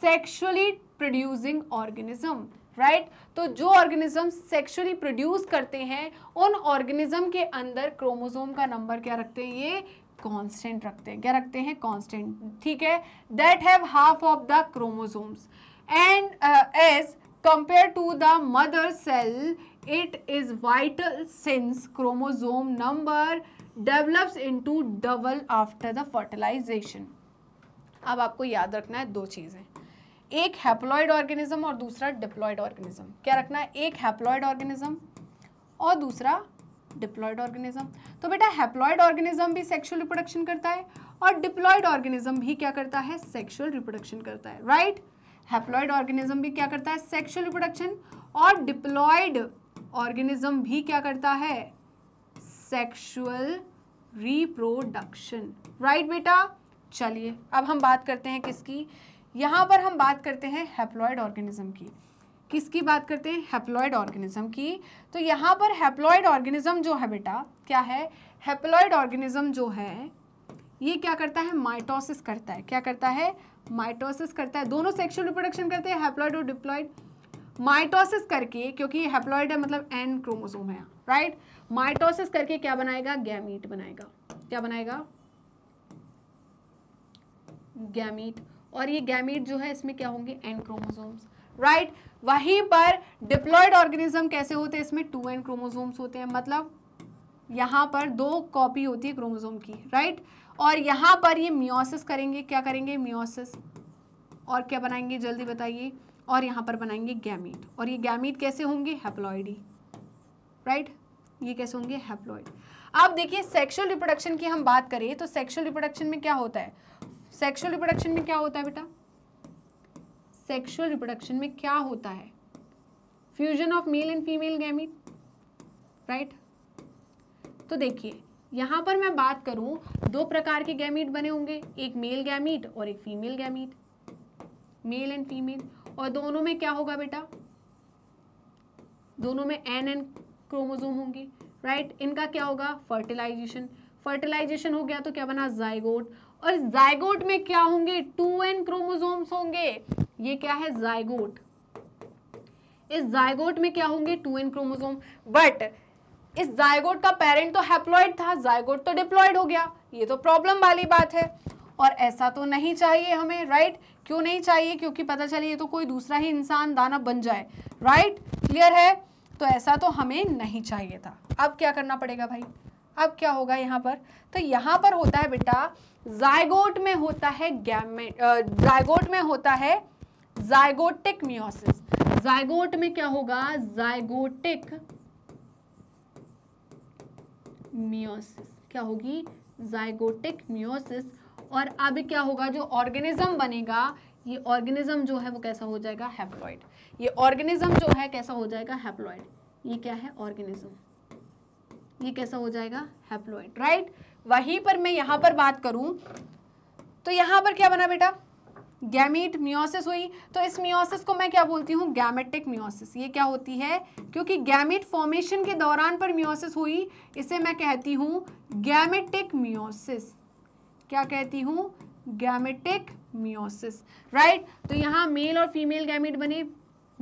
sexually producing organism right right? तो जो ऑर्गेनिज्म सेक्सुअली प्रोड्यूस करते हैं उन ऑर्गेनिज्म के अंदर क्रोमोसोम का नंबर क्या रखते हैं ये कांस्टेंट रखते हैं क्या रखते हैं कांस्टेंट ठीक है that have half of the chromosomes and as compare to the mother cell it is vital since chromosome number develops into double after the fertilization अब आपको याद रखना है दो चीज़ें एक हैप्लॉयड ऑर्गेनिज्म और दूसरा डिप्लॉयड ऑर्गेनिज्म क्या रखना है एक हैप्लॉयड ऑर्गेनिज्म और दूसरा डिप्लॉयड ऑर्गेनिज्म तो बेटा हैप्लॉयड ऑर्गेनिज्म भी सेक्सुअल रिप्रोडक्शन करता है और डिप्लॉयड ऑर्गेनिज्म भी क्या करता है सेक्सुअल रिप्रोडक्शन करता है राइट हैप्लॉयड ऑर्गेनिज्म भी क्या करता है सेक्सुअल रिप्रोडक्शन और डिप्लॉयड ऑर्गेनिज्म भी क्या करता है सेक्सुअल रिप्रोडक्शन राइट बेटा चलिए अब हम बात करते हैं किसकी यहाँ पर हम बात करते हैं हेप्लॉयड ऑर्गेनिज्म की किसकी बात करते हैं हेप्लॉयड ऑर्गेनिज्म की तो यहाँ पर हेप्लॉयड ऑर्गेनिज्म जो है बेटा क्या है हेप्लॉयड ऑर्गेनिज्म जो है ये क्या करता है माइटोसिस करता है क्या करता है माइटोसिस करता है दोनों सेक्शुअल रिप्रोडक्शन करते हैं हेप्लॉयड और डिप्लॉयड माइटोसिस करके क्योंकि हेप्लॉयड है मतलब एन क्रोमोसोम है राइट माइटोसिस करके क्या बनाएगा गैमीट बनाएगा क्या बनाएगा गैमीट और ये गैमिट जो है इसमें क्या होंगे एंड क्रोमोजोम्स राइट वहीं पर डिप्लॉयड ऑर्गेनिज्म कैसे होते हैं इसमें टू एंड क्रोमोजोम्स होते हैं मतलब यहाँ पर दो कॉपी होती है क्रोमोजोम की राइट और यहाँ पर ये मियोसिस करेंगे क्या करेंगे मियोसिस और क्या बनाएंगे जल्दी बताइए और यहाँ पर बनाएंगे गैमिट और ये गैमिट कैसे होंगे हेप्लॉयडी राइट ये कैसे होंगे हेप्लॉयड अब देखिए सेक्सुअल रिप्रोडक्शन की हम बात करें तो सेक्सुअल रिप्रोडक्शन में क्या होता है सेक्सुअल रिप्रोडक्शन में क्या होता है बेटा सेक्सुअल रिप्रोडक्शन में क्या होता है fusion of male and female gamete right तो देखिए यहां पर मैं बात करूं दो प्रकार के गैमिट बने होंगे एक मेल गैमीट और एक female gamete male and female और दोनों में क्या होगा बेटा दोनों में एन एन क्रोमोजोम होंगे राइट इनका क्या होगा फर्टिलाइजेशन फर्टिलाइजेशन हो गया तो क्या बना जाइगोट और जायगोट में क्या होंगे टू एन क्रोमोजोम्स होंगे ये क्या है जायगोट इस जायगोट में क्या होंगे टू एन क्रोमोजोम बट इस जायगोट का पेरेंट तो हैप्लॉइड था जायगोट तो डिप्लॉयड हो गया ये तो प्रॉब्लम वाली बात है और ऐसा तो नहीं चाहिए हमें राइट right? क्यों नहीं चाहिए क्योंकि पता चले ये तो कोई दूसरा ही इंसान दाना बन जाए राइट right? क्लियर है तो ऐसा तो हमें नहीं चाहिए था अब क्या करना पड़ेगा भाई अब क्या होगा यहाँ पर तो यहाँ पर होता है बेटा जायगोट में होता है गैमेट जायगोट में होता है जायगोटिक मियोसिस जायगोट में क्या होगा जायगोटिक मियोसिस क्या होगी जायगोटिक मियोसिस और अब क्या होगा जो ऑर्गेनिज्म बनेगा ये ऑर्गेनिज्म जो है वो कैसा हो जाएगा हैप्लॉइड ये ऑर्गेनिज्म जो है कैसा हो जाएगा हैप्लॉइड ये क्या है ऑर्गेनिज्म ये कैसा हो जाएगा हैप्लोइड राइट वहीं पर मैं यहाँ पर बात करूँ तो यहाँ पर क्या बना बेटा गैमेट म्योसिस हुई तो इस म्योसिस को मैं क्या बोलती हूँ गैमेटिक म्योसिस ये क्या होती है क्योंकि गैमिट फॉर्मेशन के दौरान पर म्योसिस हुई इसे मैं कहती हूँ गैमेटिक म्योसिस क्या कहती हूँ गैमेटिक म्योसिस राइट तो यहाँ मेल और फीमेल गैमेट बने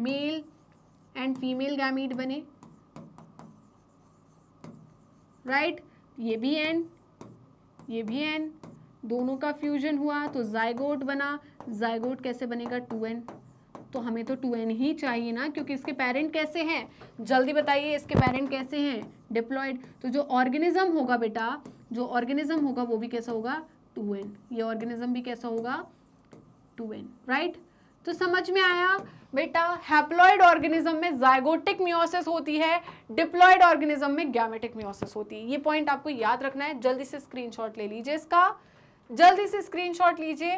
मेल एंड फीमेल गैमेट बने राइट ये भी एन ये भी एन दोनों का फ्यूजन हुआ तो जायगोट बना जायगोट कैसे बनेगा टू एन तो हमें तो टू एन ही चाहिए ना क्योंकि इसके पेरेंट कैसे हैं जल्दी बताइए इसके पेरेंट कैसे हैं डिप्लॉयड तो जो ऑर्गेनिज्म होगा बेटा जो ऑर्गेनिज्म होगा वो भी कैसा होगा टू एन ये ऑर्गेनिज्म भी कैसा होगा टू एन राइट तो समझ में आया बेटा हैप्लॉयड ऑर्गेनिज्म में जायगोटिक म्योसिस होती है डिप्लॉयड ऑर्गेनिज्म में गैमेटिक म्योसिस होती है ये पॉइंट आपको याद रखना है जल्दी से स्क्रीनशॉट ले लीजिए इसका जल्दी से स्क्रीनशॉट लीजिए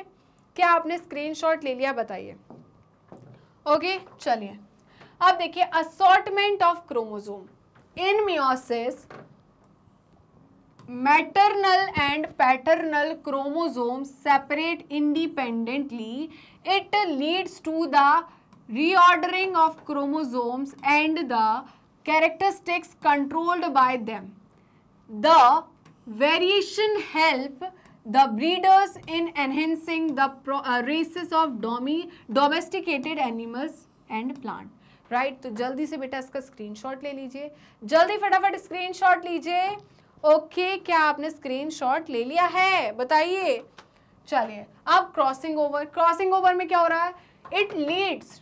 क्या आपने स्क्रीनशॉट ले लिया बताइए ओके चलिए अब देखिए assortment of chromosome in meiosis maternal and paternal chromosome separate independently it leads to the reordering of chromosomes and the characteristics controlled by them. The variation help the breeders in enhancing the pro, uh, races of domi, domesticated animals and plant. Right right? तो जल्दी से बेटा इसका screenshot ले लीजिए जल्दी फटाफट screenshot लीजिए ओके okay, क्या आपने स्क्रीनशॉट ले लिया है बताइए चलिए अब क्रॉसिंग ओवर क्रॉसिंग ओवर में क्या हो रहा है it leads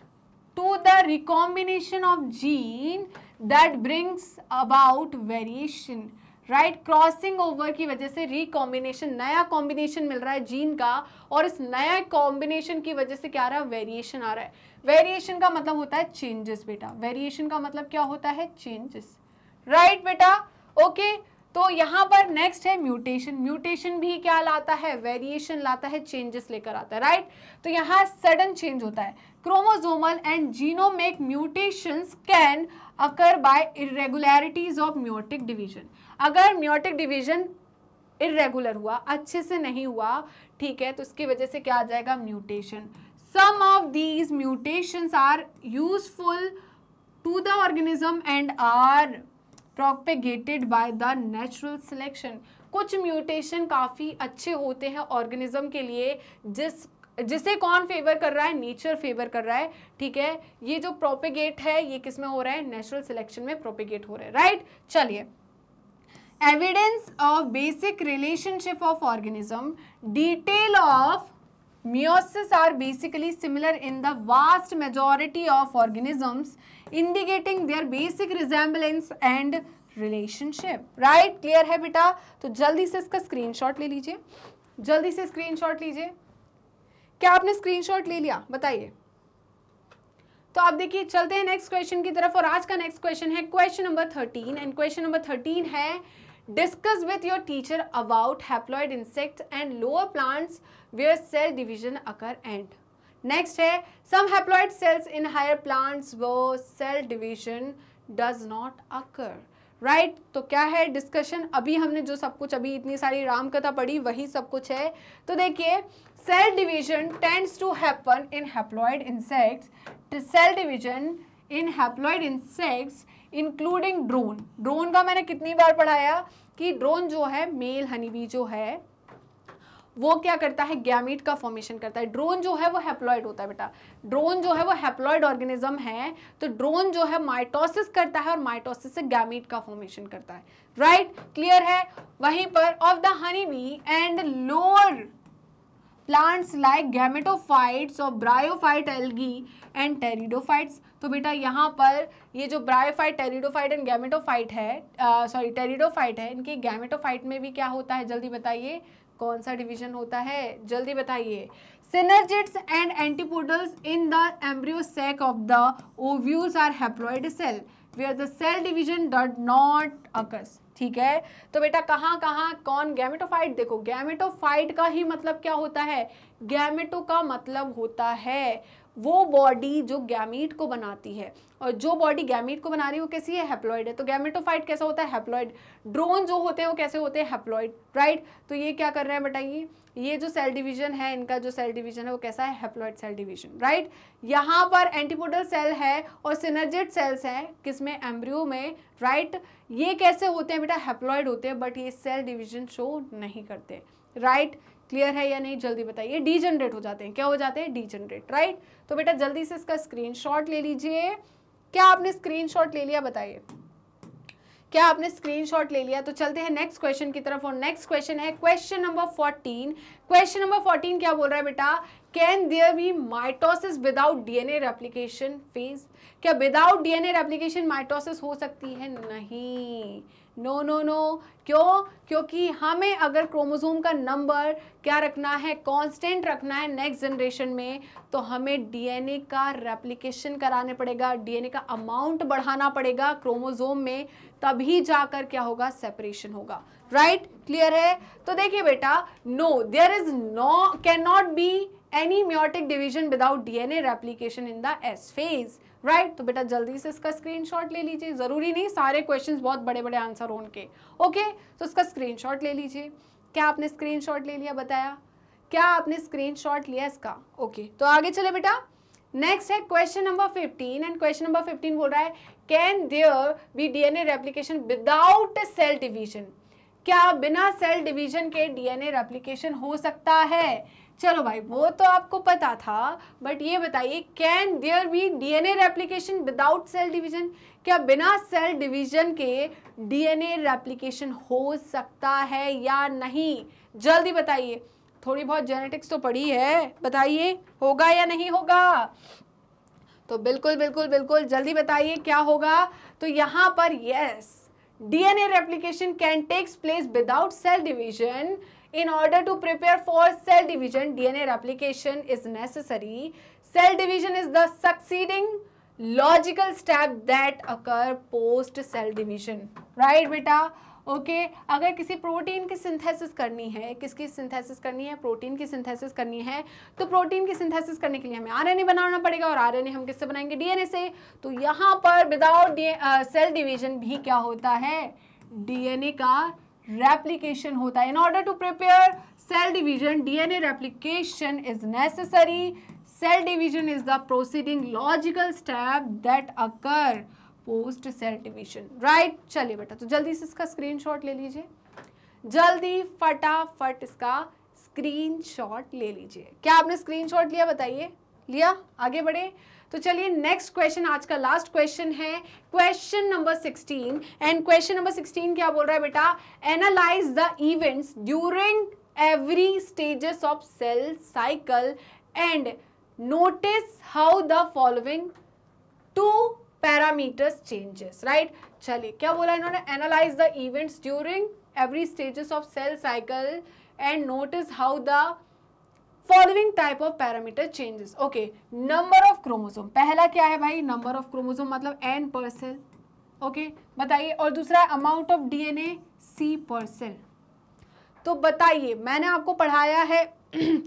to the recombination of gene that brings about variation right crossing over की वजह से रिकॉम्बिनेशन नया कॉम्बिनेशन मिल रहा है जीन का और इस नया कॉम्बिनेशन की वजह से क्या आ रहा है वेरिएशन आ रहा है वेरिएशन का मतलब होता है चेंजेस बेटा वेरिएशन का मतलब क्या होता है चेंजेस राइट बेटा ओके तो यहाँ पर नेक्स्ट है म्यूटेशन म्यूटेशन भी क्या लाता है वेरिएशन लाता है चेंजेस लेकर आता है राइट right? तो यहाँ सडन चेंज होता है chromosomal and genomic mutations can occur by irregularities of meiotic division अगर म्योटिक डिवीजन इरेगुलर हुआ अच्छे से नहीं हुआ ठीक है तो इसकी वजह से क्या आ जाएगा mutation some of these mutations are useful to the organism and are propagated by the natural selection कुछ म्यूटेशन काफ़ी अच्छे होते हैं ऑर्गेनिज्म के लिए जिस जिसे कौन फेवर कर रहा है नेचर फेवर कर रहा है ठीक है ये जो प्रोपेगेट है ये किस में हो रहा है नेचुरल सिलेक्शन में प्रोपेगेट हो रहा है राइट चलिए evidence of basic relationship of organism detail of meiosis are basically similar in the vast majority of organisms indicating their basic resemblance and relationship right clear है बेटा तो जल्दी से इसका स्क्रीनशॉट ले लीजिए जल्दी से स्क्रीनशॉट लीजिए क्या आपने स्क्रीनशॉट ले लिया बताइए तो आप देखिए चलते हैं नेक्स्ट क्वेश्चन की तरफ और आज का नेक्स्ट क्वेश्चन है question number thirteen and question number thirteen है discuss with your teacher about haploid insect and lower plants where cell division occur and next है some haploid cells in higher plants वो cell division does not occur right right, तो क्या है discussion अभी हमने जो सब कुछ अभी इतनी सारी रामकथा पढ़ी वही सब कुछ है तो देखिए cell division tends to happen in haploid insects. Cell division in haploid insects including drone drone का मैंने कितनी बार पढ़ाया कि ड्रोन जो है मेल हनीबी जो है वो क्या करता है गैमिट का फॉर्मेशन करता है ड्रोन जो है वो हैप्लॉयड होता है बेटा ड्रोन जो है वो हैप्लॉयड ऑर्गेनिज्म है तो ड्रोन जो है माइटोसिस करता है और माइटोसिस से गैमिट का फॉर्मेशन करता है राइट right? क्लियर है वहीं पर of the honey bee and lower plants like gametophytes और ब्रायोफाइट एल्गी एंड टेरिडोफाइट्स तो बेटा यहाँ पर ये जो ब्रायोफाइट टेरिडोफाइट एंड गैमेटोफाइट है सॉरी टेरिडोफाइट है इनके गैमेटोफाइट में भी क्या होता है जल्दी बताइए कौन सा डिवीजन होता है जल्दी बताइए synergids and antipodals in the embryo of the ovules are haploid cell they are the cell division dot not occurs ठीक है तो बेटा कहाँ कहाँ कौन गैमेटोफाइट देखो गैमेटोफाइट का ही मतलब क्या होता है गैमेटो का मतलब होता है वो बॉडी जो गैमीट को बनाती है और जो बॉडी गैमीट को बना रही है वो कैसी है हेप्लॉइड है तो गैमेटोफाइट कैसा होता है हेप्लॉइड ड्रोन जो होते हैं वो कैसे होते हैं हेप्लॉइड राइट तो ये क्या कर रहे हैं बताइए ये जो सेल डिवीजन है इनका जो सेल डिवीजन है वो कैसा है हेप्लॉइड सेल डिवीजन राइट यहाँ पर एंटीपोडल सेल है और सिनर्जेट सेल्स हैं किसमें एम्ब्रियो में राइट right? ये कैसे होते हैं बेटा हेप्लॉइड होते हैं बट ये सेल डिवीजन शो नहीं करते राइट right? क्लियर है या नहीं जल्दी बताइए डीजनरेट हो जाते हैं क्या हो जाते हैं डीजनरेट राइट तो बेटा जल्दी से इसका स्क्रीन ले लीजिए क्या आपने स्क्रीन ले लिया बताइए क्या आपने स्क्रीनशॉट ले लिया तो चलते हैं नेक्स्ट क्वेश्चन की तरफ और नेक्स्ट क्वेश्चन है question number fourteen question number fourteen क्या बोल रहा है बेटा can there be mitosis without DNA replication phase क्या विदाउट डीएनए रेप्लिकेशन माइटोसिस हो सकती है नहीं नो नो नो क्यों क्योंकि हमें अगर क्रोमोसोम का नंबर क्या रखना है कांस्टेंट रखना है नेक्स्ट जनरेशन में तो हमें डीएनए का रेप्लिकेशन कराने पड़ेगा डीएनए का अमाउंट बढ़ाना पड़ेगा क्रोमोसोम में तभी जाकर क्या होगा सेपरेशन होगा राइट right? क्लियर है तो देखिए बेटा no there is no can not be any meiotic division without DNA replication in the S phase right तो बेटा जल्दी से इसका स्क्रीनशॉट ले लीजिए जरूरी नहीं सारे क्वेश्चंस बहुत बड़े बड़े आंसर हों के ओके तो इसका स्क्रीनशॉट ले लीजिए क्या आपने स्क्रीनशॉट ले लिया बताया क्या आपने स्क्रीनशॉट लिया इसका ओके okay. तो आगे चले बेटा नेक्स्ट है question number 15 and question number 15 बोल रहा है can there be DNA replication without cell division क्या बिना सेल डिवीजन के डीएनए रेप्लीकेशन हो सकता है चलो भाई वो तो आपको पता था बट ये बताइए can there be DNA replication without cell division क्या बिना सेल डिवीजन के डीएनए रेप्लीकेशन हो सकता है या नहीं जल्दी बताइए थोड़ी बहुत जेनेटिक्स तो पढ़ी है बताइए होगा या नहीं होगा तो बिल्कुल बिल्कुल बिल्कुल जल्दी बताइए क्या होगा तो यहां पर yes DNA replication can takes place without cell division in order to prepare for cell division DNA replication is necessary cell division is the succeeding logical step that occur post cell division right बेटा okay अगर किसी protein की synthesis करनी है किसकी synthesis करनी है protein की सिंथेसिस करनी है तो प्रोटीन की सिंथेसिस करने के लिए हमें आरएनए बनाना पड़ेगा और आरएनए हम किससे बनाएंगे डीएनए से तो यहाँ पर विदाउट सेल डिवीजन भी क्या होता है डीएनए का रेप्लीकेशन होता है in order to prepare cell division DNA replication is necessary cell division is the proceeding logical step that occur post cell division right चलिए बेटा तो जल्दी से इसका स्क्रीन ले लीजिए जल्दी फटाफट इसका स्क्रीन ले लीजिए क्या आपने स्क्रीन लिया बताइए लिया आगे बढ़े तो चलिए नेक्स्ट क्वेश्चन आज का लास्ट क्वेश्चन है question number 16 and question number 16 क्या बोल रहा है बेटा analyse the events during every stages of cell cycle and notice how the following two parameters changes right चलिए क्या बोला इन्होंने analyse the events during every stages of cell cycle and notice how the following type of parameter changes okay number of chromosome पहला क्या है भाई number of chromosome मतलब n पर सेल ओके बताइए और दूसरा अमाउंट ऑफ डीएनए सी पर सेल तो बताइए मैंने आपको पढ़ाया है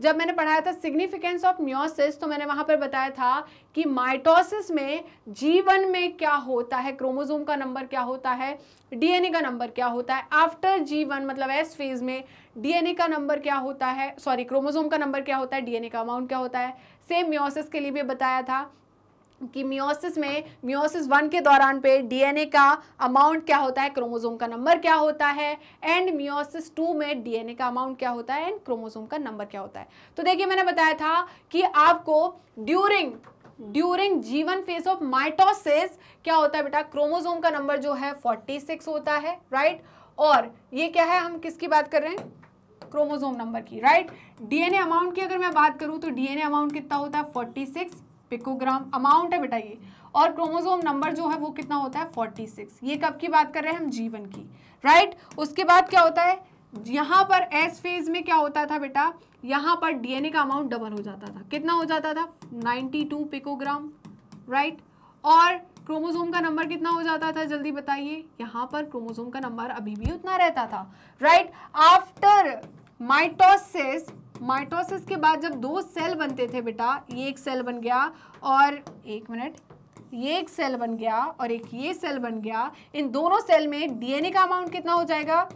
जब मैंने पढ़ाया था सिग्निफिकेंस ऑफ म्योसिस तो मैंने वहां पर बताया था कि माइटोसिस में जीवन में क्या होता है क्रोमोजोम का नंबर क्या होता है डीएनए का नंबर क्या होता है आफ्टर जीवन मतलब एस फेज में डीएनए का नंबर क्या होता है सॉरी क्रोमोजोम का नंबर क्या होता है डीएनए का अमाउंट क्या होता है सेम म्योसिस के लिए भी बताया था कि मियोसिस में मियोसिस वन के दौरान पे डीएनए का अमाउंट क्या होता है क्रोमोसोम का नंबर क्या होता है एंड मियोसिस टू में डीएनए का अमाउंट क्या होता है एंड क्रोमोसोम का नंबर क्या होता है तो देखिए मैंने बताया था कि आपको ड्यूरिंग ड्यूरिंग जीवन फेज ऑफ माइटोसिस क्या होता है बेटा क्रोमोजोम का नंबर जो है फोर्टी होता है राइट और ये क्या है हम किसकी बात कर रहे हैं क्रोमोजोम नंबर की राइट डीएनए अमाउंट की अगर मैं बात करूं तो डीएनए अमाउंट कितना होता है फोर्टी सिक्स पिकोग्राम अमाउंट है बेटा ये और क्रोमोजोम नंबर जो है वो कितना होता है 46 ये कब की बात कर रहे हैं हम जीवन की राइट उसके बाद क्या होता है यहाँ पर एस फेज में क्या होता था बेटा यहाँ पर डीएनए का अमाउंट डबल हो जाता था कितना हो जाता था 92 पिकोग्राम राइट और क्रोमोसोम का नंबर कितना हो जाता था जल्दी बताइए यहाँ पर क्रोमोसोम का नंबर अभी भी उतना रहता था राइट आफ्टर माइटोसिस माइटोसिस के बाद जब दो सेल बनते थे बेटा ये एक सेल बन गया और एक मिनट ये एक सेल बन गया और एक ये सेल बन गया इन दोनों सेल में डीएनए का अमाउंट कितना हो जाएगा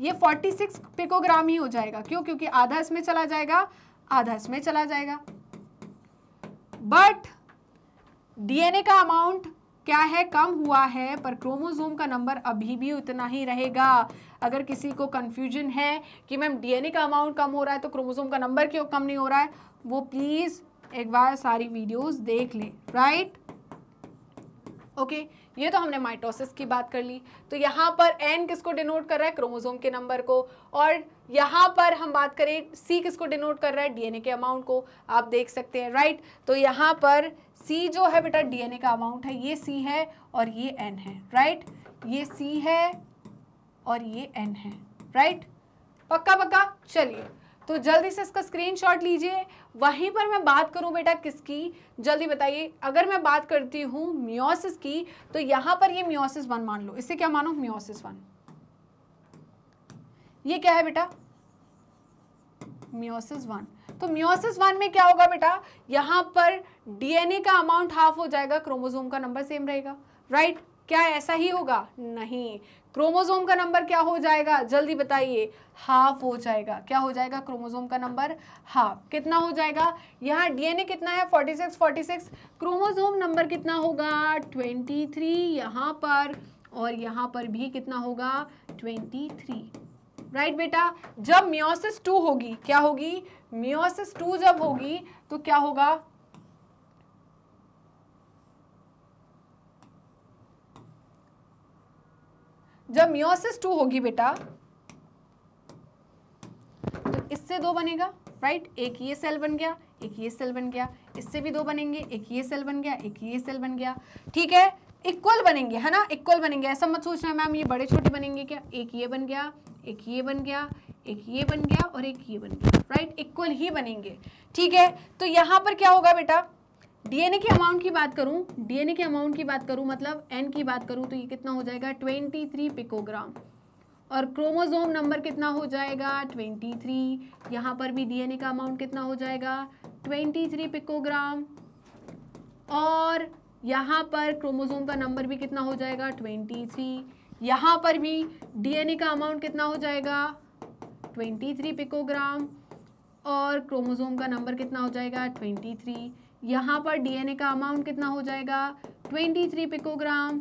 ये 46 पिकोग्राम ही हो जाएगा क्यों क्योंकि आधा इसमें चला जाएगा आधा इसमें चला जाएगा बट डीएनए का अमाउंट क्या है कम हुआ है पर क्रोमोजोम का नंबर अभी भी उतना ही रहेगा अगर किसी को कन्फ्यूजन है कि मैम डीएनए का अमाउंट कम हो रहा है तो क्रोमोसोम का नंबर क्यों कम नहीं हो रहा है वो प्लीज़ एक बार सारी वीडियोस देख ले राइट ओके okay, ये तो हमने माइटोसिस की बात कर ली तो यहाँ पर एन किसको डिनोट कर रहा है क्रोमोसोम के नंबर को और यहाँ पर हम बात करें सी किसको डिनोट कर रहा है डीएनए के अमाउंट को आप देख सकते हैं राइट तो यहाँ पर सी जो है बेटा डीएनए का अमाउंट है ये सी है और ये एन है राइट ये सी है और ये एन है राइट पक्का पक्का चलिए तो जल्दी से इसका स्क्रीनशॉट लीजिए वहीं पर मैं बात करूं बेटा किसकी जल्दी बताइए अगर मैं बात करती हूं म्योसिस की तो यहां पर ये म्योसिस वन मान लो इसे क्या मानो म्योसिस वन ये क्या है बेटा म्योसिस वन तो म्योसिस वन में क्या होगा बेटा यहां पर डीएनए का अमाउंट हाफ हो जाएगा क्रोमोजोम का नंबर सेम रहेगा राइट क्या ऐसा ही होगा नहीं क्रोमोजोम का नंबर क्या हो जाएगा जल्दी बताइए हाफ हो जाएगा क्या हो जाएगा क्रोमोजोम का नंबर हाफ कितना हो जाएगा यहाँ डीएनए कितना है 46 46 क्रोमोजोम नंबर कितना होगा 23 यहाँ पर और यहाँ पर भी कितना होगा 23 राइट बेटा जब म्योसिस टू होगी क्या होगी म्योसिस टू जब होगी तो क्या होगा जब मियोसिस टू होगी बेटा तो इससे दो बनेगा राइट एक ये सेल बन गया एक ये सेल बन गया इससे भी दो बनेंगे एक ये सेल बन गया एक ये सेल बन गया ठीक है इक्वल बनेंगे है ना इक्वल बनेंगे ऐसा मत सोचना मैम ये बड़े छोटे बनेंगे क्या एक ये बन गया एक ये बन गया एक ये बन गया और एक ये बन गया राइट इक्वल ही बनेंगे ठीक है तो यहाँ पर क्या होगा बेटा डीएनए के अमाउंट की बात करूँ डीएनए के अमाउंट की बात करूँ मतलब एन की बात करूँ तो ये कितना हो जाएगा ट्वेंटी थ्री पिकोग्राम और क्रोमोजोम नंबर कितना हो जाएगा ट्वेंटी थ्री यहाँ पर भी डीएनए का अमाउंट कितना हो जाएगा ट्वेंटी थ्री पिकोग्राम और यहाँ पर क्रोमोजोम का नंबर भी कितना हो जाएगा ट्वेंटी थ्री यहाँ पर भी डीएनए का अमाउंट कितना हो जाएगा ट्वेंटी थ्री पिकोग्राम और क्रोमोजोम का नंबर कितना हो जाएगा ट्वेंटी थ्री यहाँ पर डीएनए का अमाउंट कितना हो जाएगा ट्वेंटी थ्री पिकोग्राम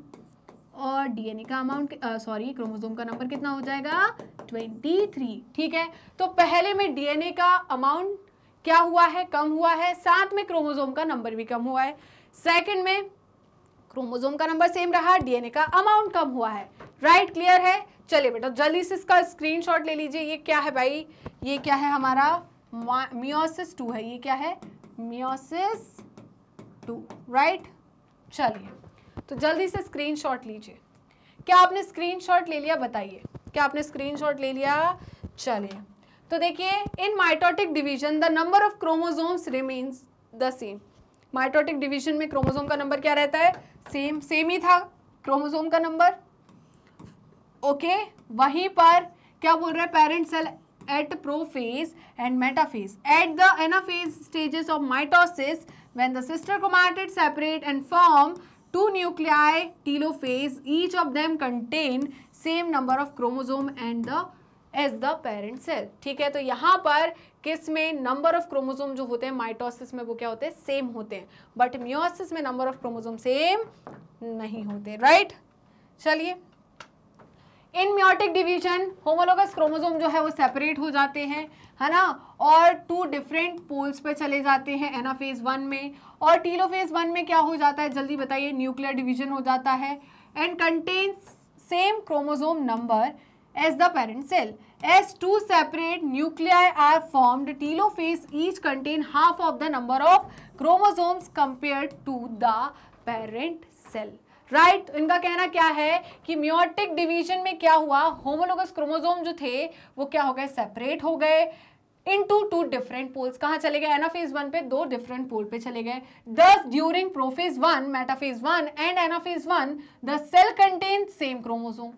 और डीएनए का अमाउंट सॉरी क्रोमोसोम का नंबर कितना हो जाएगा ट्वेंटी थ्री ठीक है तो पहले में डीएनए का अमाउंट क्या हुआ है कम हुआ है साथ में क्रोमोसोम का नंबर भी कम हुआ है सेकंड में क्रोमोसोम का नंबर सेम रहा डीएनए का अमाउंट कम हुआ है राइट right, क्लियर है चलिए बेटा जल्दी से इसका स्क्रीन ले लीजिए ये क्या है भाई ये क्या है हमारा मियोसिस टू है ये क्या है मियोसिस टू राइट चलिए तो जल्दी से स्क्रीनशॉट लीजिए क्या आपने स्क्रीनशॉट ले लिया बताइए क्या आपने स्क्रीनशॉट ले लिया चलिए तो देखिए in mitotic division the number of chromosomes remains the same mitotic division में क्रोमोजोम का नंबर क्या रहता है सेम सेम ही था क्रोमोजोम का नंबर ओके okay, वहीं पर क्या बोल रहा है parent cell at prophase and metaphase. At the anaphase stages of mitosis, when the sister chromatids separate and form two nuclei telophase, each of them contain same number of chromosome and the as the parent cell ठीक है तो यहाँ पर किस में number of chromosome जो होते हैं माइटोसिस में वो क्या होते हैं सेम होते हैं बट म्योसिस में नंबर ऑफ क्रोमोजोम सेम नहीं होते राइट right? चलिए in meiotic division homologous chromosome जो है वो सेपरेट हो जाते हैं है ना और टू डिफरेंट पोल्स पे चले जाते हैं एना फेज वन में और टीलो फेज वन में क्या हो जाता है जल्दी बताइए न्यूक्लियर डिविज़न हो जाता है and contain same chromosome number as the parent cell as two separate nuclear are formed telophase each contain half of the number of chromosomes compare to the parent cell right right, इनका कहना क्या है कि meiotic division में क्या हुआ homologous chromosome जो थे वो क्या हो गए सेपरेट हो गए इनटू टू डिफरेंट पोल्स कहाँ चले गए एनाफेज वन पे दो डिफरेंट पोल पे चले गए thus during prophase one metaphase one and anaphase one the cell contain same chromosome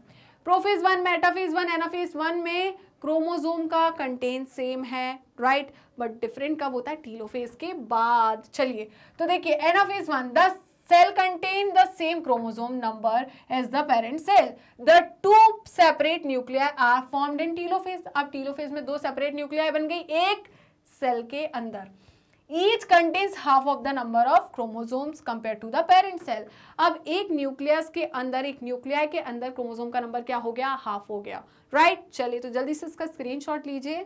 prophase one metaphase one anaphase one में क्रोमोजोम का कंटेन सेम है राइट बट डिफरेंट कब होता है टीलोफेज के बाद चलिए तो देखिए anaphase one thus cell contain the same chromosome number as the parent cell the two separate nuclear are formed इन टीलोफेज अब टीलोफेज में दो सेपरेट न्यूक्लियर बन गई एक सेल के अंदर each contains half of the number of chromosomes compare to the parent cell अब एक न्यूक्लियस के अंदर एक न्यूक्लिया के अंदर क्रोमोजोम का नंबर क्या हो गया हाफ हो गया राइट right? चलिए तो जल्दी से इसका स्क्रीनशॉट लीजिए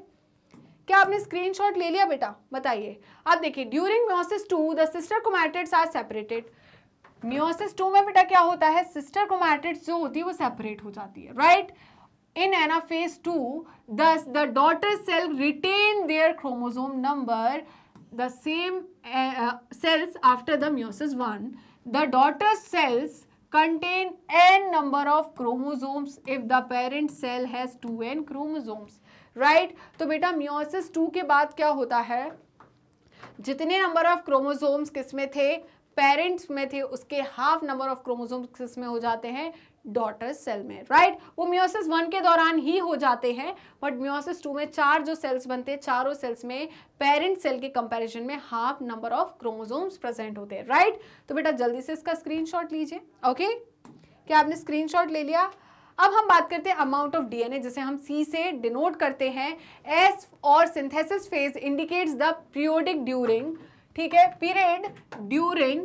क्या आपने स्क्रीनशॉट ले लिया बेटा बताइए अब देखिए during meiosis two the sister chromatids are separated meiosis two में बेटा क्या होता है सिस्टर क्रोमैटिड्स जो होती है वो सेपरेट हो जाती है right in anaphase two thus the daughter cell retain their chromosome number the same cells after the meiosis one the daughter cells contain n number of chromosomes if the parent cell has two n chromosomes right तो बेटा meiosis to के बाद क्या होता है जितने number of chromosomes किसमें थे पेरेंट्स में थे उसके हाफ नंबर ऑफ क्रोमोसोम्स में हो जाते हैं डॉटर सेल में राइट right? वो म्योसिस वन के दौरान ही हो जाते हैं बट म्योसिस टू में चार जो सेल्स बनते हैं चारों सेल्स में पेरेंट सेल के कंपैरिजन में half number of chromosomes present होते हैं राइट right? तो बेटा जल्दी से इसका स्क्रीनशॉट लीजिए ओके okay? क्या आपने स्क्रीनशॉट ले लिया अब हम बात करते हैं अमाउंट ऑफ डीएनए जिसे हम सी से डिनोट करते हैं एस और synthesis phase indicates the periodic during ठीक है period during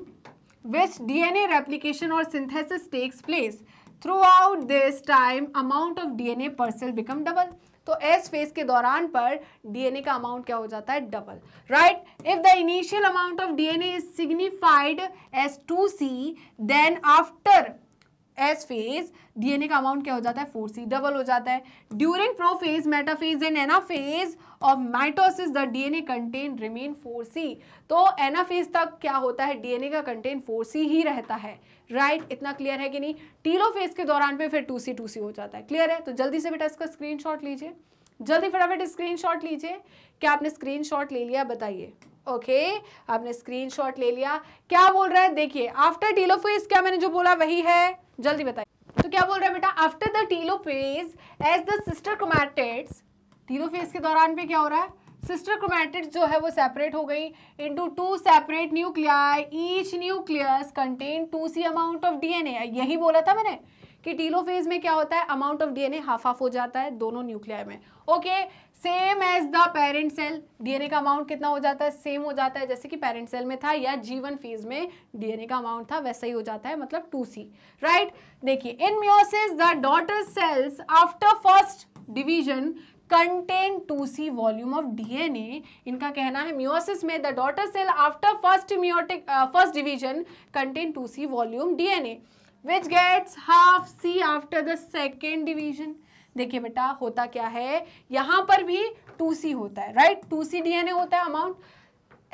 which DNA replication और synthesis takes place throughout this time amount of DNA per cell become double तो एस फेज के दौरान पर डीएनए का अमाउंट क्या हो जाता है double right if the initial amount of DNA is signified as two C then after S phase DNA का अमाउंट क्या हो जाता है फोर सी डबल हो जाता है during prophase metaphase and anaphase of mitosis the DNA content remain four C तो anaphase तक क्या होता है डीएनए का कंटेन फोर सी ही रहता है राइट right? इतना क्लियर है कि नहीं फेज के दौरान पे फिर टू सी टू सी हो जाता है क्लियर है तो जल्दी से बेटा इसका शॉट लीजिए जल्दी फटाफट शॉट लीजिए क्या आपने शॉट ले लिया बताइए ओके okay, आपने स्क्रीनशॉट ले लिया क्या बोल रहा है देखिए आफ्टर फेज क्या मैंने जो बोला वही है जल्दी बताइए तो क्या बोल रहे हैं बेटा after the telophase as the sister chromatid telophase के दौरान पे क्या हो रहा है सिस्टर क्रोमैटिड जो है वो सेपरेट हो गई into two separate nuclei each nucleus contain two C amount of DNA यही बोला था मैंने कि टीलो फेज में क्या होता है amount of DNA half half हो जाता है दोनों न्यूक्लियाई में okay okay? Same as the parent cell DNA का अमाउंट कितना हो जाता है सेम हो जाता है जैसे कि पेरेंट सेल में था या जीवन फेज में डीएनए का अमाउंट था वैसा ही हो जाता है मतलब टू सी राइट देखिए in meiosis the daughter cells after first division contain two C volume of DNA इनका कहना है म्योसिस में the daughter cell after first meiotic first division contain two C volume DNA which gets half C after the second division देखिए बेटा होता क्या है यहां पर भी टू सी होता है राइट टू सी डीएनए होता है अमाउंट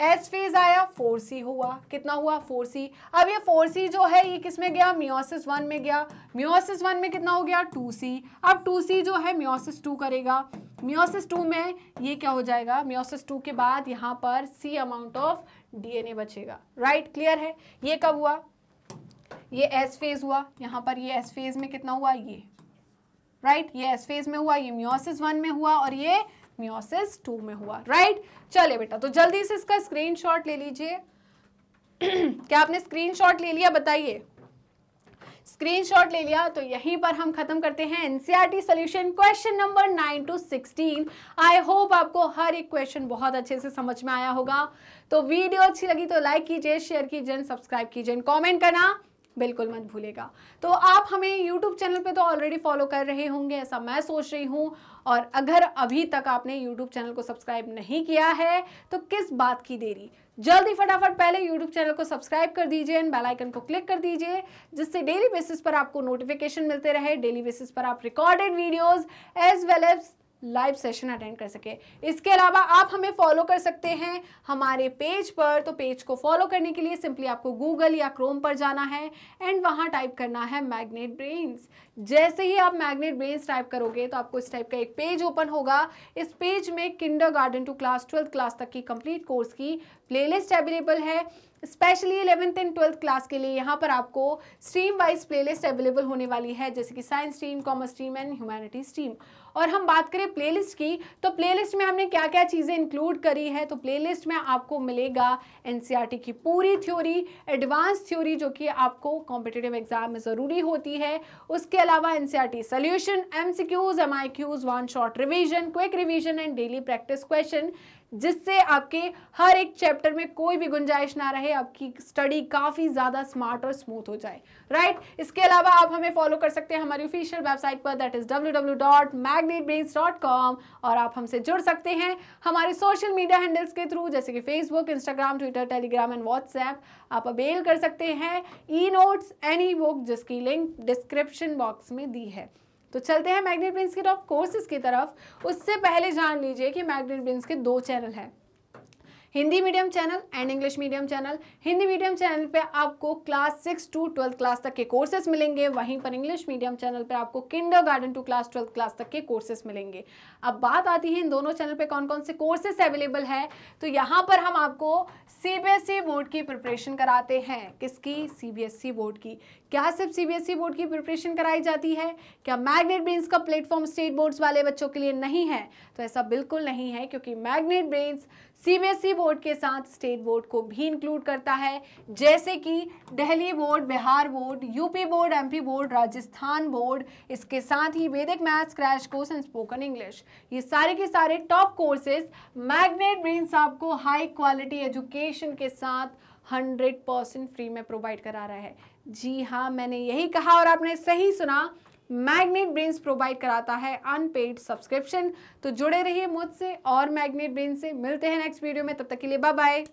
एस फेज आया फोर सी हुआ कितना हुआ फोर सी अब ये फोर सी जो है ये किस में गया मियोसिस वन में गया मियोसिस वन में कितना हो गया टू सी अब टू सी जो है मियोसिस टू करेगा मियोसिस टू में ये क्या हो जाएगा मियोसिस टू के बाद यहाँ पर सी अमाउंट ऑफ डीएनए बचेगा राइट right? क्लियर है ये कब हुआ ये एस फेज हुआ यहाँ पर ये एस फेज में कितना हुआ ये राइट ये एस फेज में हुआ ये म्योसिस वन में हुआ और ये म्योसिस टू में हुआ राइट चलिए बेटा तो जल्दी से इसका स्क्रीन ले लीजिए क्या आपने स्क्रीन ले लिया बताइए स्क्रीनशॉट ले लिया तो यहीं पर हम खत्म करते हैं NCERT solution question number nine to sixteen I hope आपको हर एक क्वेश्चन बहुत अच्छे से समझ में आया होगा तो वीडियो अच्छी लगी तो लाइक कीजिए शेयर कीजिए सब्सक्राइब कीजिए कमेंट करना बिल्कुल मत भूलेगा तो आप हमें यूट्यूब चैनल पे तो ऑलरेडी फॉलो कर रहे होंगे ऐसा मैं सोच रही हूँ और अगर अभी तक आपने यूट्यूब चैनल को सब्सक्राइब नहीं किया है तो किस बात की देरी जल्दी फटाफट पहले YouTube चैनल को सब्सक्राइब कर दीजिए एंड बेल आइकन को क्लिक कर दीजिए जिससे डेली बेसिस पर आपको नोटिफिकेशन मिलते रहे डेली बेसिस पर आप recorded videos as well as live session attend कर सके इसके अलावा आप हमें फॉलो कर सकते हैं हमारे पेज पर तो पेज को फॉलो करने के लिए सिंपली आपको गूगल या क्रोम पर जाना है एंड वहां टाइप करना है मैग्नेट ब्रेन्स जैसे ही आप मैग्नेट ब्रेन्स टाइप करोगे तो आपको इस टाइप का एक पेज ओपन होगा इस पेज में kindergarten to class twelfth class तक की कंप्लीट कोर्स की प्लेलिस्ट अवेलेबल है specially eleventh and twelfth class के लिए यहाँ पर आपको स्ट्रीम वाइज प्लेलिस्ट अवेलेबल होने वाली है जैसे कि science stream commerce stream and humanity stream और हम बात करें प्लेलिस्ट की तो प्लेलिस्ट में हमने क्या क्या चीज़ें इंक्लूड करी है तो प्लेलिस्ट में आपको मिलेगा एन e की पूरी थ्योरी एडवांस थ्योरी जो कि आपको कॉम्पिटेटिव एग्जाम में ज़रूरी होती है उसके अलावा N C solution M C Qs M I Qs one shot revision quick revision and daily practice question जिससे आपके हर एक चैप्टर में कोई भी गुंजाइश ना रहे आपकी स्टडी काफ़ी ज़्यादा स्मार्ट और स्मूथ हो जाए राइट right? इसके अलावा आप हमें फॉलो कर सकते हैं हमारी ऑफिशियल वेबसाइट पर दैट इज़ डब्ल्यू और आप हमसे जुड़ सकते हैं हमारे सोशल मीडिया हैंडल्स के थ्रू जैसे कि Facebook Instagram Twitter Telegram and WhatsApp आप अवेल कर सकते हैं ई नोट्स एनी बुक जिसकी लिंक डिस्क्रिप्शन बॉक्स में दी है तो चलते हैं मैग्नेट प्रिंस के टॉप कोर्सेज की तरफ उससे पहले जान लीजिए कि मैग्नेट प्रिंस के दो चैनल हैं Hindi medium channel and English medium channel Hindi medium channel पे आपको class six to twelfth class तक के कोर्सेज मिलेंगे वहीं पर इंग्लिश मीडियम चैनल पे आपको kindergarten to class twelfth class तक के कोर्सेज मिलेंगे अब बात आती है इन दोनों चैनल पे कौन कौन से कोर्सेज अवेलेबल है तो यहाँ पर हम आपको सी e बोर्ड की प्रिपरेशन कराते हैं किसकी सी e बोर्ड की क्या सिर्फ सी e बोर्ड की प्रिपरेशन कराई जाती है क्या मैग्नेट ब्रेन्स का प्लेटफॉर्म स्टेट बोर्ड्स वाले बच्चों के लिए नहीं है तो ऐसा बिल्कुल नहीं है क्योंकि Magnet Brains CBSE board e के साथ स्टेट बोर्ड को भी इंक्लूड करता है जैसे कि Delhi board Bihar board UP board MP board Rajasthan board इसके साथ ही Vedic maths crash course and spoken English ये सारे के सारे टॉप कोर्सेज मैग्नेट ब्रेन्स आपको हाई क्वालिटी एजुकेशन के साथ हंड्रेड परसेंट फ्री में प्रोवाइड करा रहा है जी हाँ मैंने यही कहा और आपने सही सुना मैग्नेट ब्रेन्स प्रोवाइड कराता है अनपेड सब्सक्रिप्शन तो जुड़े रहिए मुझसे और मैग्नेट ब्रेन से मिलते हैं नेक्स्ट वीडियो में तब तक के लिए बाय बाय